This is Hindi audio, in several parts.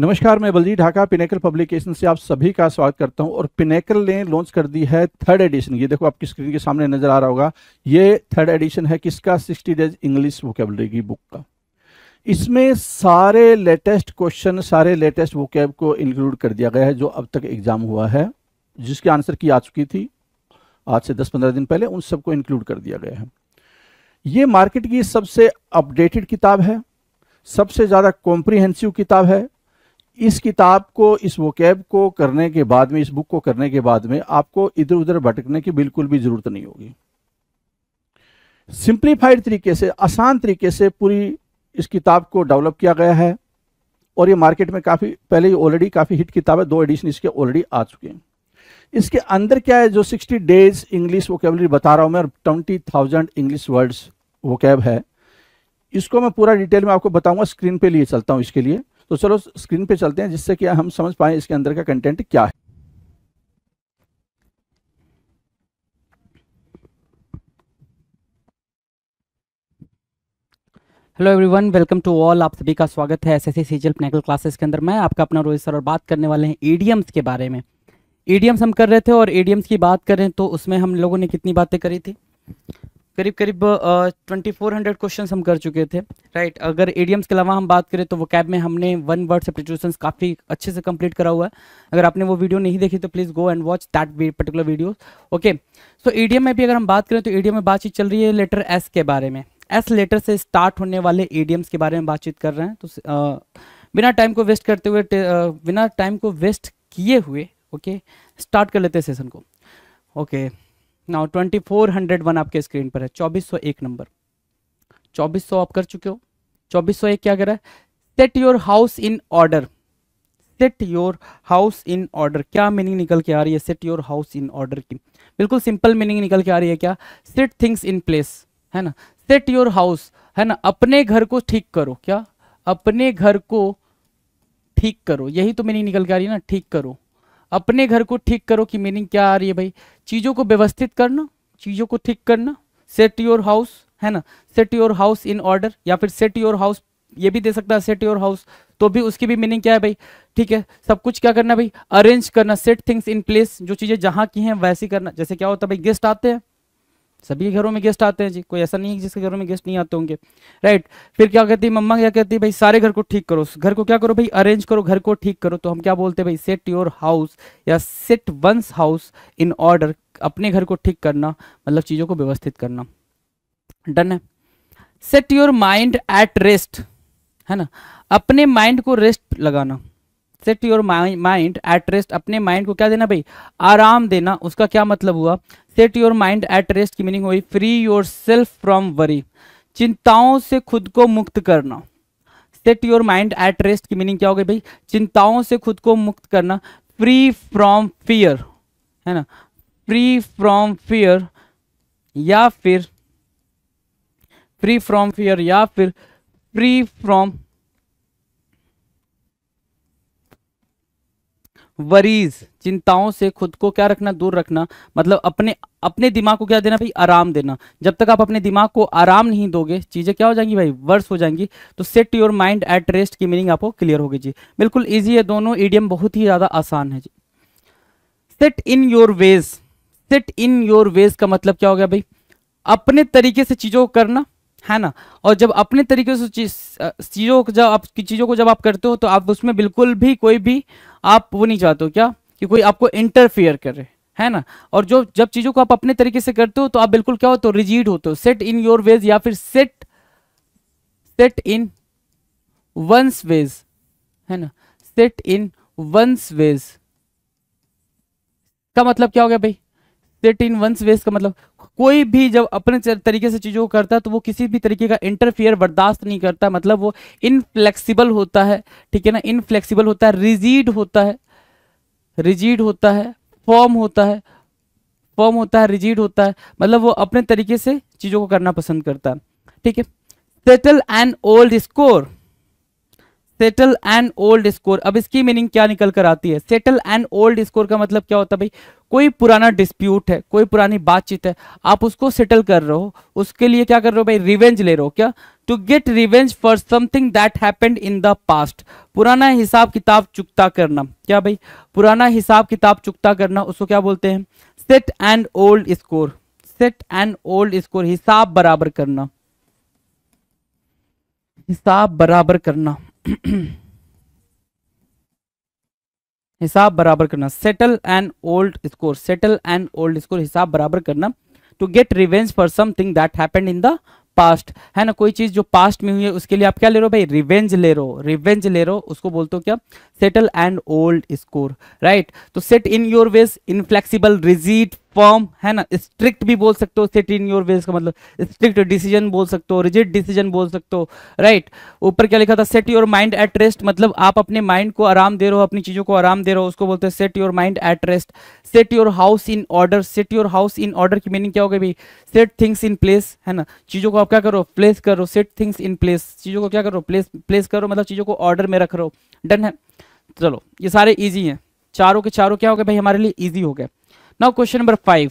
नमस्कार मैं बलजी ढाका पिनेकल पब्लिकेशन से आप सभी का स्वागत करता हूं और पिनेकल ने लॉन्च कर दी है थर्ड एडिशन ये देखो आपकी स्क्रीन के सामने नजर आ रहा होगा ये थर्ड एडिशन है किसका 60 डेज इंग्लिश वोकेबलरी की बुक का इसमें सारे लेटेस्ट क्वेश्चन सारे लेटेस्ट वोकेब को इंक्लूड कर दिया गया है जो अब तक एग्जाम हुआ है जिसके आंसर की आ चुकी थी आज से दस पंद्रह दिन पहले उन सबको इंक्लूड कर दिया गया है ये मार्केट की सबसे अपडेटेड किताब है सबसे ज़्यादा कॉम्प्रिहेंसिव किताब है इस किताब को इस वोकेब को करने के बाद में इस बुक को करने के बाद में आपको इधर उधर भटकने की बिल्कुल भी जरूरत नहीं होगी सिंप्लीफाइड तरीके से आसान तरीके से पूरी इस किताब को डेवलप किया गया है और ये मार्केट में काफ़ी पहले ऑलरेडी काफ़ी हिट किताब है दो एडिशन इसके ऑलरेडी आ चुके हैं इसके अंदर क्या है जो 60 डेज इंग्लिश वोकेबलरी बता रहा हूं मैं और twenty thousand English words vocab है इसको मैं पूरा डिटेल में आपको बताऊंगा स्क्रीन पे लिए चलता हूँ इसके लिए तो चलो स्क्रीन पे चलते हैं जिससे कि हम समझ पाए इसके अंदर का कंटेंट क्या है hello everyone welcome to all आप सभी का स्वागत है एसएससी सीजल नेकल क्लासेस के अंदर मैं आपका अपना रोहित सर और बात करने वाले हैं ईडीएम्स के बारे में ईडीएम्स हम कर रहे थे और ईडीएम्स की बात करें तो उसमें हम लोगों ने कितनी बातें करी थी करीब करीब ट्वेंटी फोर हंड्रेड क्वेश्चन हम कर चुके थे राइट अगर एडियम्स के अलावा हम बात करें तो वो कैब में हमने वन वर्ड सब्सिट्यूशन काफ़ी अच्छे से कंप्लीट करा हुआ है अगर आपने वो वीडियो नहीं देखी तो please go and watch that particular video okay so idiom में भी अगर हम बात करें तो एडियम में बातचीत चल रही है लेटर एस के बारे में एस लेटर से स्टार्ट होने वाले एडियम्स के बारे में बातचीत कर रहे हैं तो बिना टाइम को वेस्ट करते हुए बिना टाइम को वेस्ट किए हुए ओके स्टार्ट कर लेते हैं सेशन को okay okay. Now twenty four hundred one आपके स्क्रीन पर है चौबीस सौ एक नंबर चौबीस सौ आप कर चुके हो चौबीस सौ एक क्या कह रहा है set your house in order set your house in order क्या मीनिंग निकल के आ रही है set your house in order की बिल्कुल सिंपल मीनिंग निकल के आ रही है क्या सेट थिंग्स इन प्लेस है ना सेट योर हाउस है ना अपने घर को ठीक करो क्या अपने घर को ठीक करो यही तो मीनिंग निकल के आ रही है ना ठीक करो अपने घर को ठीक करो की मीनिंग क्या आ रही है भाई चीज़ों को व्यवस्थित करना चीज़ों को ठीक करना सेट योर हाउस है ना set your house in order या फिर सेट योर हाउस ये भी दे सकता है सेट योर हाउस तो भी उसकी भी मीनिंग क्या है भाई ठीक है सब कुछ क्या करना भाई अरेंज करना सेट थिंग्स इन प्लेस जो चीज़ें जहाँ की हैं वैसी करना जैसे क्या होता है भाई गेस्ट आते हैं सभी के घरों में गेस्ट आते हैं जी कोई ऐसा नहीं है जिसके घरों में गेस्ट नहीं आते होंगे राइट फिर क्या कहती है मम्मा क्या कहती है भाई सारे घर को ठीक करो घर को क्या करो भाई अरेंज करो घर को ठीक करो तो हम क्या बोलते हैं भाई सेट योर हाउस या set one's house in order अपने घर को ठीक करना मतलब चीज़ों को व्यवस्थित करना डन है set your mind at rest है ना अपने माइंड को रेस्ट लगाना set your mind at rest अपने माइंड को क्या देना भाई आराम देना उसका क्या मतलब हुआ set your mind at rest की मीनिंग हुई free yourself from worry चिंताओं से खुद को मुक्त करना set your mind at rest की मीनिंग क्या हो गई भाई चिंताओं से खुद को मुक्त करना फ्री फ्रॉम फियर है ना फ्री फ्रॉम फियर या फिर फ्री फ्रॉम फियर या फिर फ्री फ्रॉम वरीज चिंताओं से खुद को क्या रखना दूर रखना मतलब अपने अपने दिमाग को क्या देना भाई आराम देना जब तक आप अपने दिमाग को आराम नहीं दोगे चीज़ें क्या हो जाएंगी भाई वर्स हो जाएंगी तो set your mind at rest की मीनिंग आपको क्लियर होगी जी बिल्कुल ईजी है दोनों ईडियम बहुत ही ज़्यादा आसान है जी set in your ways set in your ways का मतलब क्या हो गया भाई अपने तरीके से चीज़ों को करना है ना और जब अपने तरीके से चीज़ों को जब आप चीज़ों को जब आप करते हो तो आप उसमें बिल्कुल भी कोई भी आप वो नहीं चाहते हो क्या कि कोई आपको इंटरफियर करे है ना और जो जब चीज़ों को आप अपने तरीके से करते हो तो आप बिल्कुल क्या होते हो रिजीड होते हो सेट इन योर वेज या फिर set set in one's ways है ना सेट इन वंस वेज का मतलब क्या हो गया भाई सेट इन वंस वेस का मतलब कोई भी जब अपने तरीके से चीज़ों को करता है तो वो किसी भी तरीके का इंटरफियर बर्दाश्त नहीं करता मतलब वो इनफ्लेक्सिबल होता है ठीक है ना इनफ्लेक्सिबल होता है रिजिड होता है रिजिड होता है फॉर्म होता है फॉर्म होता है रिजिड होता है मतलब वो अपने तरीके से चीज़ों को करना पसंद करता है ठीक है settle and old score settle and old score अब इसकी मीनिंग क्या निकल कर आती है सेटल एंड ओल्ड स्कोर का मतलब क्या होता है भाई कोई पुराना डिस्प्यूट है कोई पुरानी बातचीत है आप उसको सेटल कर रहे हो उसके लिए क्या कर रहे हो भाई रिवेंज ले रहे हो क्या to get revenge for something that happened in the past पुराना हिसाब किताब चुकता करना क्या भाई पुराना हिसाब किताब चुकता करना उसको क्या बोलते हैं set and old score set and old score हिसाब बराबर करना हिसाब बराबर करना हिसाब बराबर करना settle and old score settle and old score हिसाब बराबर करना to get revenge for something that happened in the past है ना कोई चीज जो पास्ट में हुई है उसके लिए आप क्या ले रहे हो भाई रिवेंज ले रहे हो रिवेंज ले रहे हो उसको बोलते हो क्या settle and old score right तो set in your ways inflexible rigid form है ना स्ट्रिक्ट भी बोल सकते हो सेट इन योर वेज का मतलब स्ट्रिक्ट डिसीजन बोल सकते हो रिजिड डिसीजन बोल सकते हो राइट ऊपर क्या लिखा था set your mind at rest मतलब आप अपने माइंड को आराम दे रहे हो अपनी चीजों को आराम दे रहे हो उसको बोलते हैं set your mind at rest set your house in order set your house in order की मीनिंग क्या होगी भाई सेट थिंग्स इन प्लेस है ना चीजों को आप क्या करो प्लेस करो सेट थिंग्स इन प्लेस चीजों को क्या करो प्लेस प्लेस करो मतलब चीजों को ऑर्डर में रख रहे हो डन है चलो ये सारे ईजी हैं चारों के चारों क्या हो गए भाई हमारे लिए ईजी हो गया now question number five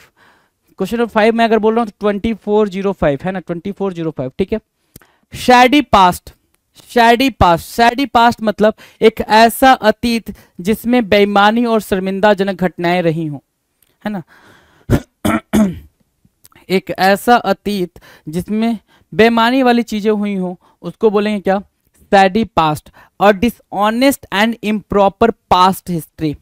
question number five में अगर बोल रहा हूँ ट्वेंटी फोर जीरो फाइव है ना ट्वेंटी फोर जीरो फाइव ठीक है shady past shady past shady past मतलब एक ऐसा अतीत जिसमें बेईमानी और शर्मिंदाजनक घटनाएं रही हों है ना एक ऐसा अतीत जिसमें बेमानी वाली चीजें हुई हों उसको बोलेंगे क्या सैडी पास्ट और dishonest and improper past history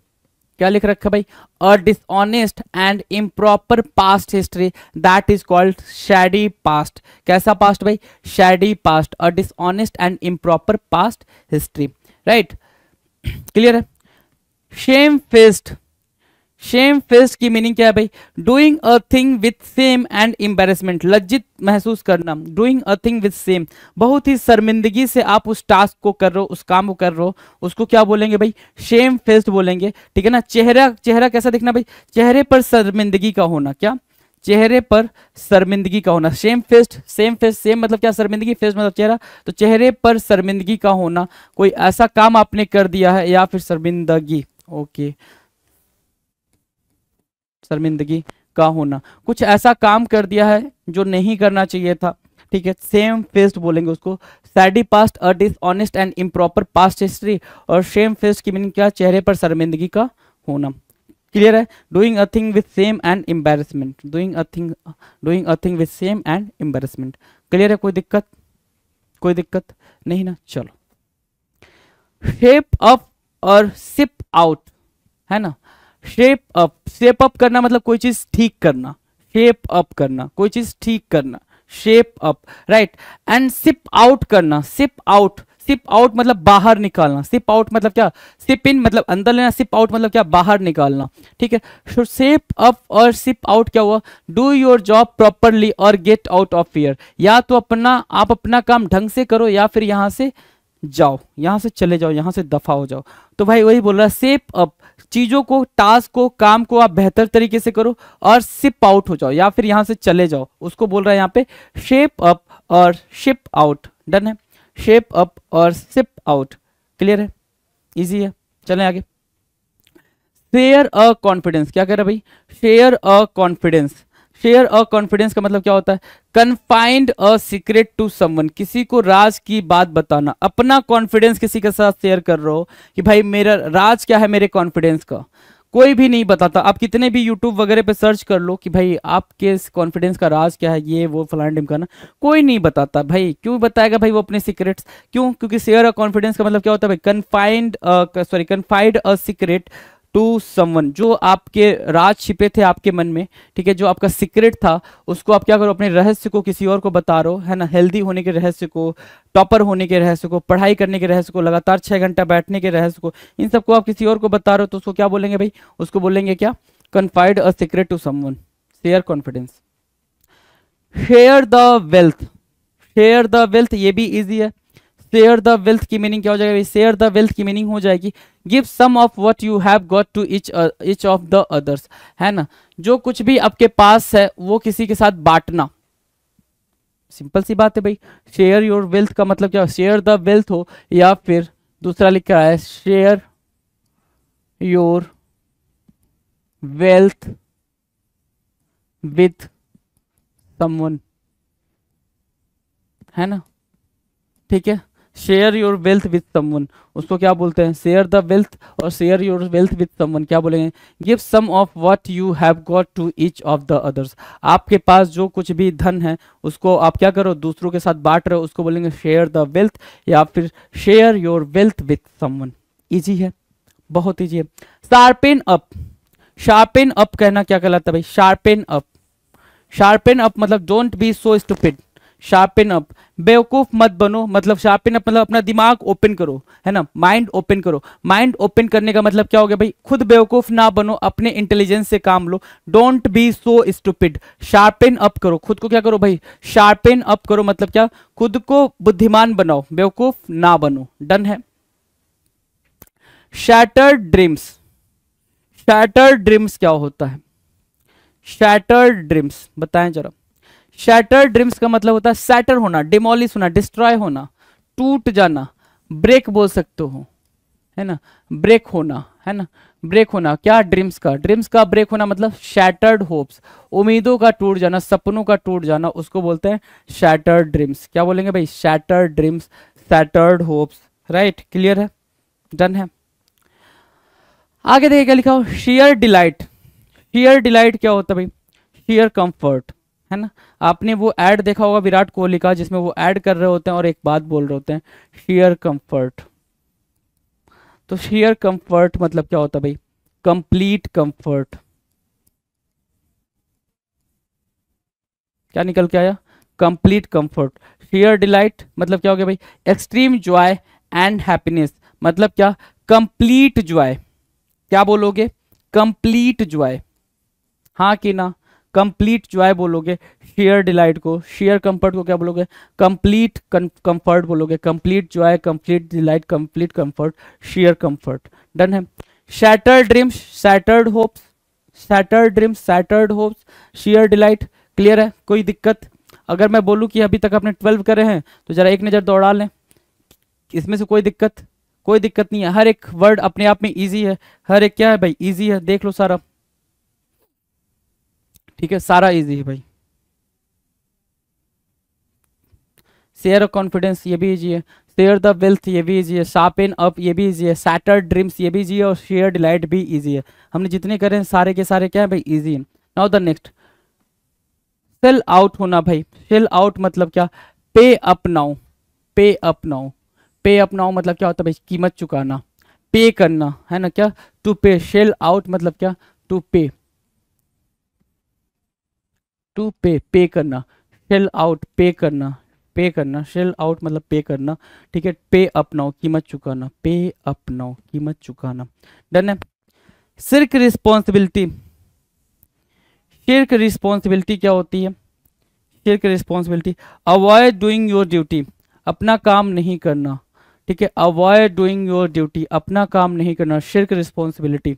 क्या लिख रखा भाई a dishonest and improper past history that is called shady past कैसा पास्ट भाई shady past a dishonest and improper past history right clear है शेम फेस्ड शेम फेस्ट की मीनिंग क्या है भाई doing a thing with shame and embarrassment लज्जित महसूस करना doing a thing with shame बहुत ही शर्मिंदगी से आप उस टास्क को कर रहे हो उस काम को कर रहे हो उसको क्या बोलेंगे भाई शेम फेस्ट बोलेंगे ठीक है ना चेहरा चेहरा कैसा दिखना भाई चेहरे पर शर्मिंदगी का होना क्या चेहरे पर शर्मिंदगी का होना shame faced shame faced shame मतलब क्या शर्मिंदगी फेस्ट मतलब चेहरा तो चेहरे पर शर्मिंदगी का होना कोई ऐसा काम आपने कर दिया है या फिर शर्मिंदगी ओके okay. शर्मिंदगी का होना कुछ ऐसा काम कर दिया है जो नहीं करना चाहिए था ठीक है सेम फेस्ट बोलेंगे उसको shady past a dishonest and improper past history और सेम फेस्ट की मीनिंग क्या चेहरे पर शर्मिंदगी का होना क्लियर है doing a thing with shame and embarrassment doing a thing doing a thing with shame and embarrassment clear है कोई दिक्कत कोई दिक्कत नहीं ना चलो शेप अप और सिप आउट है ना शेप अप शेप अप करना मतलब कोई चीज ठीक करना शेप अप करना कोई चीज ठीक करना shape up right and ship out करना सिप आउट सिप आउट मतलब बाहर निकालना सिप आउट मतलब क्या सिप इन मतलब अंदर लेना सिप आउट मतलब क्या बाहर निकालना ठीक है सिप अप और सिप आउट क्या हुआ डू योर जॉब प्रॉपरली और गेट आउट ऑफ फियर या तो अपना आप अपना काम ढंग से करो या फिर यहाँ से जाओ यहाँ से चले जाओ यहाँ से दफा हो जाओ तो भाई वही बोल रहा है सेप अप चीज़ों को टास्क को काम को आप बेहतर तरीके से करो और सिप आउट हो जाओ या फिर यहां से चले जाओ उसको बोल रहा है यहां पे शेप अप और शिप आउट डन है शेप अप और सिप आउट क्लियर है इजी है चलें आगे शेयर अ कॉन्फिडेंस क्या कह रहा है भाई share a confidence share a confidence का मतलब क्या होता है confined a secret to someone किसी को राज की बात बताना अपना कॉन्फिडेंस किसी के साथ शेयर कर रहे हो कि भाई मेरा राज क्या है मेरे कॉन्फिडेंस का कोई भी नहीं बताता आप कितने भी YouTube वगैरह पे सर्च कर लो कि भाई आपके कॉन्फिडेंस का राज क्या है ये वो फलान डिम करना कोई नहीं बताता भाई क्यों बताएगा भाई वो अपने सीक्रेट्स क्यों क्योंकि शेयर अ कॉन्फिडेंस का मतलब क्या होता है भाई confined sorry confide a secret to someone जो आपके राज छिपे थे आपके मन में ठीक है जो आपका सीक्रेट था उसको आप क्या करो अपने रहस्य को किसी और को बता रहे है ना हेल्दी होने के रहस्य को टॉपर होने के रहस्य को पढ़ाई करने के रहस्य को लगातार छः घंटा बैठने के रहस्य को इन सबको आप किसी और को बता रहे हो तो उसको क्या बोलेंगे भाई उसको बोलेंगे क्या confide a secret to someone share confidence share the wealth share the wealth ये भी ईजी है शेयर द वेल्थ की मीनिंग क्या हो जाएगा शेयर द वेल्थ की मीनिंग हो जाएगी give some of what you have got to each each of the others है ना जो कुछ भी आपके पास है वो किसी के साथ बांटना सिंपल सी बात है भाई शेयर योर वेल्थ का मतलब क्या शेयर द वेल्थ हो या फिर दूसरा लिखा है share your wealth with someone है ना ठीक है share your wealth with someone उसको क्या बोलते हैं शेयर द वेल्थ और share your wealth with someone क्या बोलेंगे give some of what you have got to each of the others आपके पास जो कुछ भी धन है उसको आप क्या करो दूसरों के साथ बांट रहे हो उसको बोलेंगे शेयर द वेल्थ या फिर share your wealth with someone easy है बहुत ईजी है शार्पिन अप शार्पिन अप कहना क्या कहलाता है भाई शार्पेन अप शार्पिन अप मतलब don't be so stupid sharpen up बेवकूफ मत बनो मतलब शार्पिन अप मतलब अपना दिमाग ओपन करो है ना माइंड ओपन करो माइंड ओपन करने का मतलब क्या हो गया भाई खुद बेवकूफ ना बनो अपने इंटेलिजेंस से काम लो don't be so stupid sharpen up करो खुद को क्या करो भाई शार्पिन अप करो मतलब क्या खुद को बुद्धिमान बनाओ बेवकूफ ना बनो डन है शैटर्ड ड्रीम्स शैटर्ड ड्रीम्स क्या होता है शैटर्ड ड्रीम्स बताएं जरा शैटर ड्रीम्स का मतलब होता है सैटर होना डिमोलिश होना डिस्ट्रॉय होना टूट जाना ब्रेक बोल सकते हो है ना ब्रेक होना है ना ब्रेक होना क्या ड्रीम्स का ड्रीम्स का ब्रेक होना मतलब शैटर्ड होप्स उम्मीदों का टूट जाना सपनों का टूट जाना उसको बोलते हैं शैटर्ड ड्रीम्स क्या बोलेंगे भाई shattered dreams shattered hopes right clear है डन है आगे देखिए क्या लिखा हो शेयर डिलाइट शेयर डिलाइट क्या होता है भाई शेयर कंफर्ट है ना आपने वो ऐड देखा होगा विराट कोहली का जिसमें वो ऐड कर रहे होते हैं और एक बात बोल रहे होते हैं शेयर कंफर्ट तो शेयर कंफर्ट मतलब क्या होता है भाई कंप्लीट कंफर्ट क्या निकल के आया कंप्लीट कंफर्ट शेयर डिलाइट मतलब क्या हो गया भाई एक्सट्रीम जॉय एंड हैप्पीनेस मतलब क्या कंप्लीट जॉय क्या बोलोगे कंप्लीट जॉय हाँ कि ना कंप्लीट जो है बोलोगे शेयर डिलाइट को शेयर कंफर्ट को क्या बोलोगे कंप्लीट कंफर्ट बोलोगे कंप्लीट जो है complete delight complete comfort share comfort done है shatter dreams shattered hopes shattered dreams shattered hopes share delight clear है कोई दिक्कत अगर मैं बोलूँ कि अभी तक आपने ट्वेल्व करे हैं तो जरा एक नज़र दौड़ा लें इसमें से कोई दिक्कत कोई दिक्कत नहीं है हर एक वर्ड अपने आप में ईजी है हर एक क्या है भाई ईजी है देख लो सारा ठीक है सारा इजी है भाई शेयर कॉन्फिडेंस ये भी इजी है शेयर द वेल्थ ये भी इजी है इन अप ये भी इजी है सैटर ड्रीम्स ये भी इजी है और शेयर डिलाइट भी इजी है हमने जितने करे हैं सारे के सारे क्या है भाई इजी है now the next sell out होना भाई सेल आउट मतलब क्या pay up now pay up now pay up now मतलब क्या होता है भाई कीमत चुकाना पे करना है ना क्या टू पे सेल आउट मतलब क्या टू पे टू पे पे करना शेल आउट पे करना पे करना शेल आउट मतलब पे करना ठीक है पे अपनाओ कीमत चुकाना पे अपनाओ कीमत चुकाना डन है सिर्क रिस्पॉन्सिबिलिटी शिर्क रिस्पॉन्सिबिलिटी क्या होती है shirk responsibility avoid doing your duty अपना काम नहीं करना ठीक है अवॉय डूइंग योर ड्यूटी अपना काम नहीं करना shirk responsibility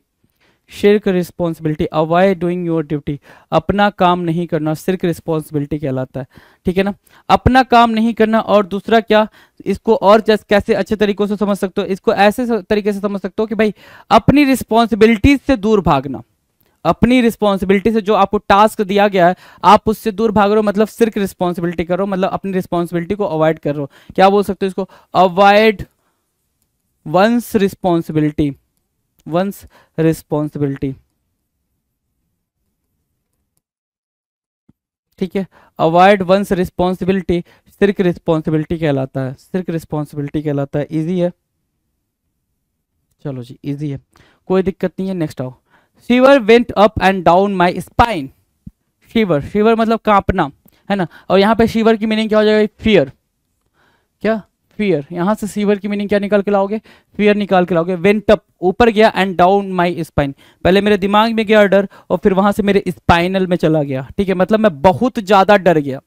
shirk responsibility avoid doing your duty अपना काम नहीं करना सिर्क रिस्पॉन्सिबिलिटी कहलाता है ठीक है ना अपना काम नहीं करना और दूसरा क्या इसको और जैसे कैसे अच्छे तरीकों से समझ सकते हो इसको ऐसे तरीके से समझ सकते हो कि भाई अपनी रिस्पॉन्सिबिलिटीज से दूर भागना अपनी रिस्पॉन्सिबिलिटी से जो आपको टास्क दिया गया है आप उससे दूर भाग रहे हो मतलब सिर्क रिस्पॉन्सिबिलिटी करो मतलब अपनी रिस्पॉन्सिबिलिटी को अवॉइड कर रहे हो क्या बोल सकते हो इसको avoid one's responsibility one's responsibility ठीक है avoid one's responsibility shirk responsibility कहलाता है सिर्क रिस्पॉन्सिबिलिटी कहलाता है इजी है चलो जी इजी है कोई दिक्कत नहीं है नेक्स्ट आओ shiver went up and down my spine shiver shiver मतलब कांपना है ना और यहां पे शिवर की मीनिंग क्या हो जाएगा फियर क्या फियर यहां से सीवर की मीनिंग क्या निकाल के लाओगे फियर निकाल के लाओगे वेंटअप ऊपर गया एंड डाउन माई स्पाइन पहले मेरे दिमाग में गया डर और फिर वहां से मेरे स्पाइनल में चला गया ठीक है मतलब मैं बहुत ज्यादा डर गया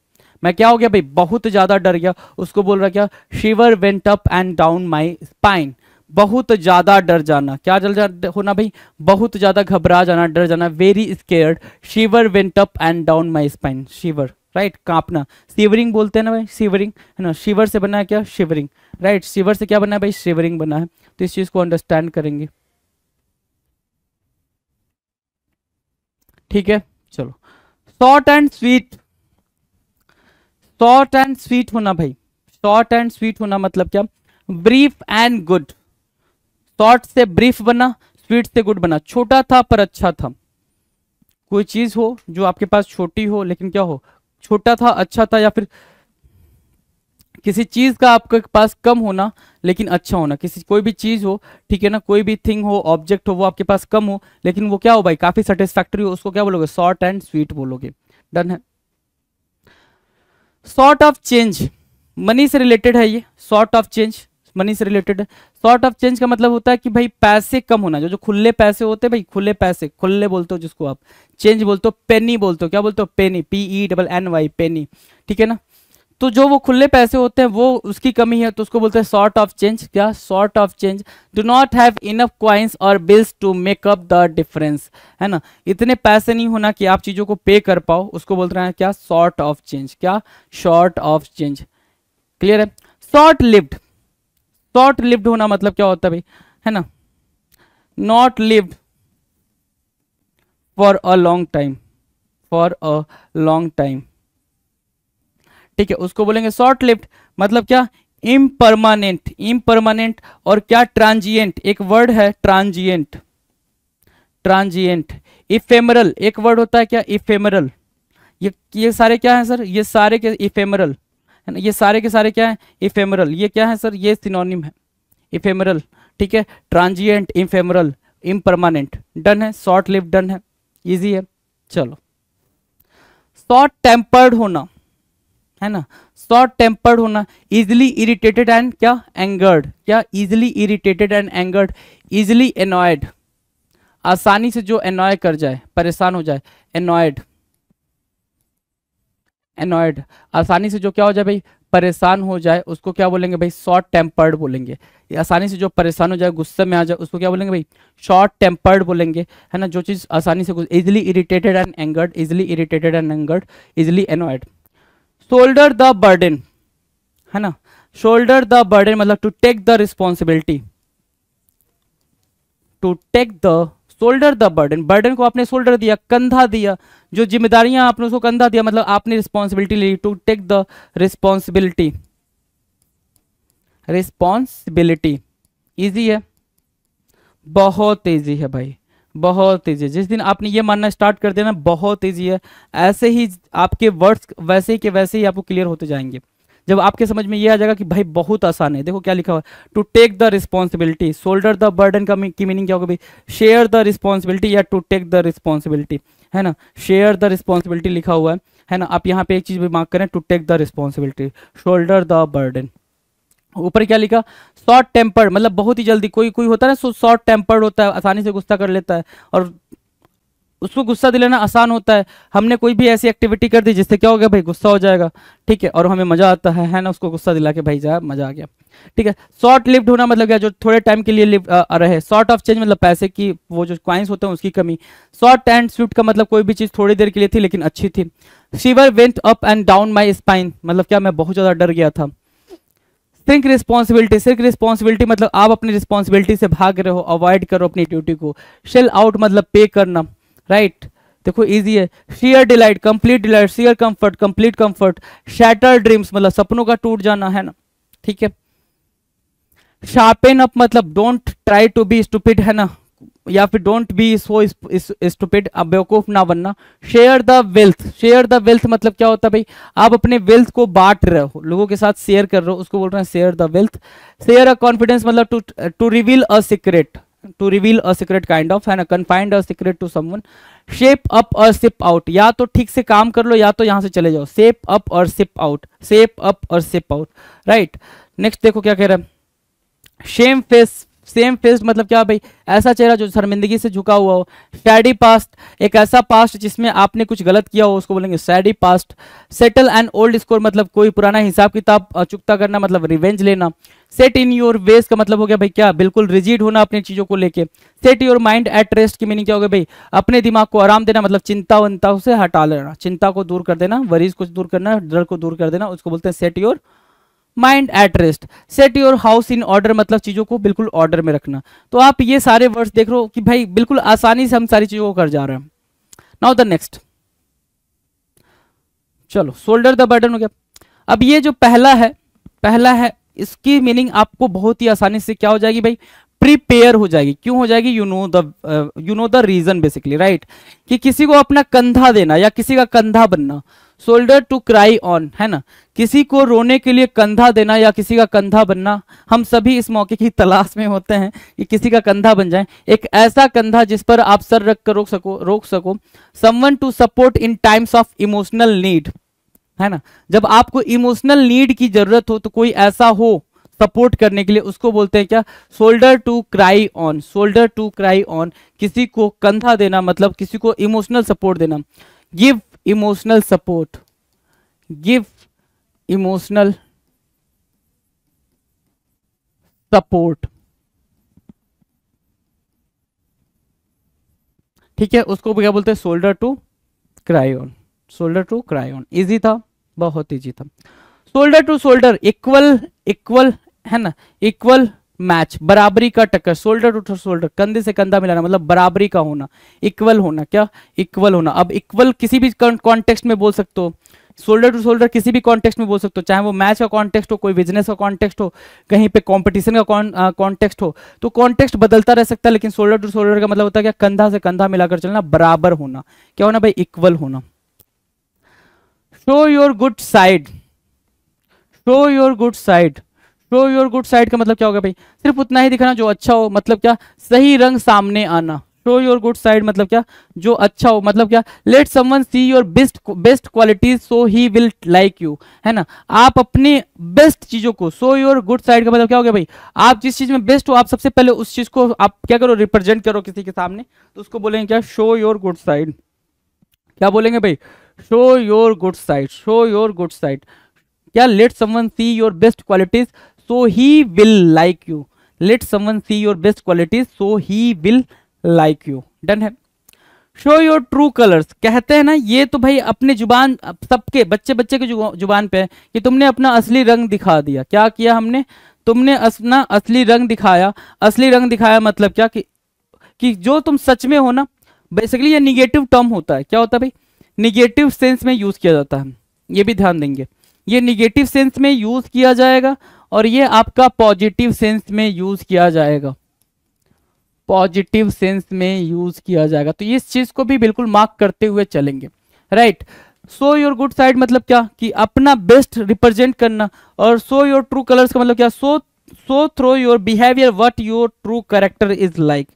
मैं क्या हो गया भाई बहुत ज्यादा डर गया उसको बोल रहा क्या shiver went up and down my spine बहुत ज्यादा डर जाना क्या जा होना भाई बहुत ज्यादा घबरा जाना डर जाना very scared shiver went up and down my spine shiver right कांपना सीवरिंग बोलते हैं ना भाई सीवरिंग है ना शिवर से बना है क्या शिवरिंग राइट शिवर से क्या बना है भाई शिवरिंग बना है तो इस चीज को अंडरस्टैंड करेंगे ठीक है चलो short and sweet short and sweet होना भाई शॉर्ट एंड स्वीट होना मतलब क्या ब्रीफ एंड गुड शॉर्ट से ब्रीफ बना स्वीट से गुड बना छोटा था पर अच्छा था कोई चीज हो जो आपके पास छोटी हो लेकिन क्या हो छोटा था अच्छा था या फिर किसी चीज का आपके पास कम होना लेकिन अच्छा होना किसी कोई भी चीज हो ठीक है ना कोई भी थिंग हो ऑब्जेक्ट हो वो आपके पास कम हो लेकिन वो क्या हो भाई काफी सेटिस्फैक्ट्री हो उसको क्या बोलोगे शॉर्ट एंड स्वीट बोलोगे डन है शॉर्ट ऑफ चेंज मनी से रिलेटेड है ये शॉर्ट ऑफ चेंज मनी से रिलेटेड शॉर्ट ऑफ चेंज का मतलब होता है कि भाई पैसे कम होना जो जो खुले पैसे होते हैं भाई खुले पैसे खुले बोलते हो जिसको आप चेंज बोलते हो पेनी बोलते हो क्या बोलते हो penny P E double N Y penny ठीक है ना तो जो वो खुले पैसे होते हैं वो उसकी कमी है तो उसको बोलते हैं शॉर्ट ऑफ चेंज क्या short of change do not have enough coins और bills to make up the difference है ना इतने पैसे नहीं होना कि आप चीज़ों को पे कर पाओ उसको बोलते हैं क्या शॉर्ट ऑफ चेंज क्या शॉर्ट ऑफ चेंज क्लियर है शॉर्ट लिफ्ट शॉर्ट लिव्ड होना मतलब क्या होता है भाई है ना not lived for a long time for a long time ठीक है उसको बोलेंगे शॉर्ट लिफ्ट मतलब क्या इम्परमानेंट इम्परमानेंट और क्या ट्रांजिएंट एक वर्ड है ट्रांजिएंट ट्रांजिएंट इफेमरल एक वर्ड होता है क्या इफेमरल ये ये सारे क्या है सर ये सारे के इफेमरल है ना ये सारे के सारे क्या है इफेमरल ये क्या है सर ये सिनोनिम है इफेमरल ठीक है ट्रांजिएंट इफेमरल इम्परमानेंट डन है शॉर्ट लिव डन है इजी है चलो शॉर्ट टेम्पर्ड होना है ना शॉर्ट टेम्पर्ड होना इजिली इरिटेटेड एंड क्या एंगर्ड क्या easily irritated and angered easily annoyed आसानी से जो एनॉय कर जाए परेशान हो जाए एनॉयड एनॉयड आसानी से जो क्या हो जाए भाई परेशान हो जाए उसको क्या बोलेंगे भाई शॉर्ट टेम्पर्ड बोलेंगे आसानी से जो परेशान हो जाए गुस्से में आ जाए उसको क्या बोलेंगे भाई शॉर्ट टेम्पर्ड बोलेंगे है ना जो चीज़ आसानी से easily irritated and angered easily irritated and angered easily annoyed shoulder the burden है ना शोल्डर द बर्डन मतलब to take the responsibility to take the shoulder the burden burden को आपने शोल्डर दिया कंधा दिया जो जिम्मेदारियां आपने उसको कंधा दिया मतलब आपने रिस्पॉन्सिबिलिटी ली to take the responsibility responsibility easy है बहुत ईजी है भाई बहुत ईजी जिस दिन आपने ये मानना स्टार्ट कर दिया ना बहुत ईजी है ऐसे ही आपके वर्ड्स वैसे ही के वैसे ही आपको क्लियर होते जाएंगे जब आपके समझ में ये आ जाएगा कि भाई बहुत आसान है देखो क्या लिखा हुआ है to take the responsibility shoulder the burden का की मीनिंग क्या होगा भाई शेयर द रिस्पॉन्सिबिलिटी या टू टेक द रिस्पॉन्सिबिलिटी है ना शेयर द रिस्पॉन्सिबिलिटी लिखा हुआ है है ना आप यहाँ पे एक चीज भी मार्क करें to take the responsibility shoulder the burden ऊपर क्या लिखा शॉर्ट टेम्पर्ड मतलब बहुत ही जल्दी कोई कोई होता है ना शॉर्ट टेम्पर्ड होता है आसानी से गुस्सा कर लेता है और उसको गुस्सा दिलाना आसान होता है हमने कोई भी ऐसी एक्टिविटी कर दी जिससे क्या हो गया भाई गुस्सा हो जाएगा ठीक है और हमें मजा आता है है ना उसको गुस्सा दिला के भाई जा मजा आ गया ठीक है शॉर्ट लिफ्ट होना मतलब क्या जो थोड़े टाइम के लिए लिफ्ट रहे शॉर्ट ऑफ चेंज मतलब पैसे की वो जो क्वाइंस होते हैं उसकी कमी शॉर्ट एंड स्विफ्ट का मतलब कोई भी चीज़ थोड़ी देर के लिए थी लेकिन अच्छी थी shiver went up and down my spine मतलब क्या मैं बहुत ज़्यादा डर गया था सिंक रिस्पॉन्सिबिलिटी सिंक रिस्पॉन्सिबिलिटी मतलब आप अपनी रिस्पॉन्सिबिलिटी से भाग रहे हो अवॉइड करो अपनी ड्यूटी को शेल आउट मतलब पे करना राइट देखो इजी है share delight complete delight share comfort complete comfort shatter dreams मतलब सपनों का टूट जाना है ना ठीक है शार्पेन अप मतलब don't try to be stupid है ना या फिर डोंट बी सो स्टूपिड अब बेवकूफ ना बनना share the wealth share the wealth मतलब क्या होता है भाई आप अपने वेल्थ को बांट रहे हो लोगों के साथ शेयर कर रहे हो उसको बोल रहे हैं share the wealth share a confidence मतलब to to reveal a secret to reveal a secret kind of है ना confined a secret to someone shape up और सिप आउट या तो ठीक से काम कर लो या तो यहां से चले जाओ सेप अप और सिप आउट सेप अप और सिप आउट राइट नेक्स्ट देखो क्या कह रहा है शेम फेस सेम फेस्ड मतलब क्या भाई ऐसा चेहरा जो शर्मिंदगी से झुका हुआ हो सैडी पास्ट एक ऐसा पास्ट जिसमें आपने कुछ गलत किया हो उसको बोलेंगे shady past settle and old score मतलब कोई पुराना हिसाब किताब चुकता करना मतलब रिवेंज लेना सेट इन योर वेस का मतलब हो गया भाई क्या बिल्कुल रिजिड होना अपनी चीजों को लेके set your mind at rest की मीनिंग क्या हो गया भाई अपने दिमाग को आराम देना मतलब चिंता वंता से हटा लेना चिंता को दूर कर देना वरीज को दूर करना डर को दूर कर देना उसको बोलते हैं set your mind at rest set your house in order मतलब चीज़ों को बिल्कुल ऑर्डर में रखना तो आप ये सारे वर्ड्स देख रहे हो कि भाई बिल्कुल आसानी से हम सारी चीज़ों को कर जा रहे हैं नाउ द नेक्स्ट चलो शोल्डर द बर्डन हो गया अब ये जो पहला है पहला है इसकी मीनिंग आपको बहुत ही आसानी से क्या हो जाएगी भाई प्रिपेयर हो जाएगी क्यों हो जाएगी you know the you know the reason basically right कि किसी को अपना कंधा देना या किसी का कंधा बनना शोल्डर टू क्राई ऑन है ना किसी को रोने के लिए कंधा देना या किसी का कंधा बनना हम सभी इस मौके की तलाश में होते हैं कि किसी का कंधा बन जाए एक ऐसा कंधा जिस पर आप सर रख कर रोक सको रोक सको someone to support in times of emotional need है ना जब आपको इमोशनल नीड की जरूरत हो तो कोई ऐसा हो सपोर्ट करने के लिए उसको बोलते हैं क्या shoulder to cry on shoulder to cry on किसी को कंधा देना मतलब किसी को इमोशनल सपोर्ट देना give emotional support give emotional support ठीक है उसको क्या बोलते हैं shoulder to cry on shoulder to cry on easy था बहुत इजी था shoulder to shoulder equal equal है ना इक्वल मैच बराबरी का टक्कर शोल्डर टू शोल्डर कंधे से कंधा मिलाना मतलब बराबरी का होना इक्वल होना क्या इक्वल होना अब इक्वल किसी भी कॉन्टेक्स्ट में बोल सकते हो शोल्डर टू शोल्डर किसी भी कॉन्टेक्स्ट में बोल सकते हो चाहे वो मैच का कॉन्टेक्स्ट हो कोई बिजनेस का कॉन्टेक्स्ट हो कहीं पे कंपटीशन का कॉन्टेक्स्ट हो तो कॉन्टेक्स्ट बदलता रह सकता है लेकिन शोल्डर टू शोल्डर का मतलब होता है क्या कंधा से कंधा मिलाकर चलना बराबर होना क्या होना भाई इक्वल होना show your good side show your good side show your good side का मतलब क्या होगा भाई सिर्फ उतना ही दिखाना जो अच्छा हो मतलब क्या सही रंग सामने आना शो योर गुड साइड मतलब क्या जो अच्छा हो मतलब क्या let someone see your best best quality so he will like you है ना आप अपने बेस्ट चीजों को सो योर गुड साइड का मतलब क्या हो गया भाई आप जिस चीज में बेस्ट हो आप सबसे पहले उस चीज को आप क्या करो रिप्रेजेंट करो किसी के सामने तो उसको बोलेंगे क्या शो योर गुड साइड क्या बोलेंगे भाई show your good side show your good side क्या let someone see your best qualities so he will like you let someone see your best qualities so he will like you done है शो योर ट्रू कलर्स कहते हैं ना ये तो भाई अपने जुबान सबके बच्चे बच्चे के जुबान पे है कि तुमने अपना असली रंग दिखा दिया क्या किया हमने तुमने अपना असली रंग दिखाया असली रंग दिखाया मतलब क्या कि, कि जो तुम सच में हो ना बेसिकली ये निगेटिव टर्म होता है क्या होता है भाई निगेटिव सेंस में यूज किया जाता है ये भी ध्यान देंगे ये निगेटिव सेंस में यूज किया जाएगा और ये आपका पॉजिटिव सेंस में यूज किया जाएगा पॉजिटिव सेंस में यूज किया जाएगा तो इस चीज को भी बिल्कुल मार्क करते हुए चलेंगे right so your good side मतलब क्या कि अपना बेस्ट रिप्रेजेंट करना और सो योर ट्रू कलर्स का मतलब क्या so so through your behaviour what your true character is like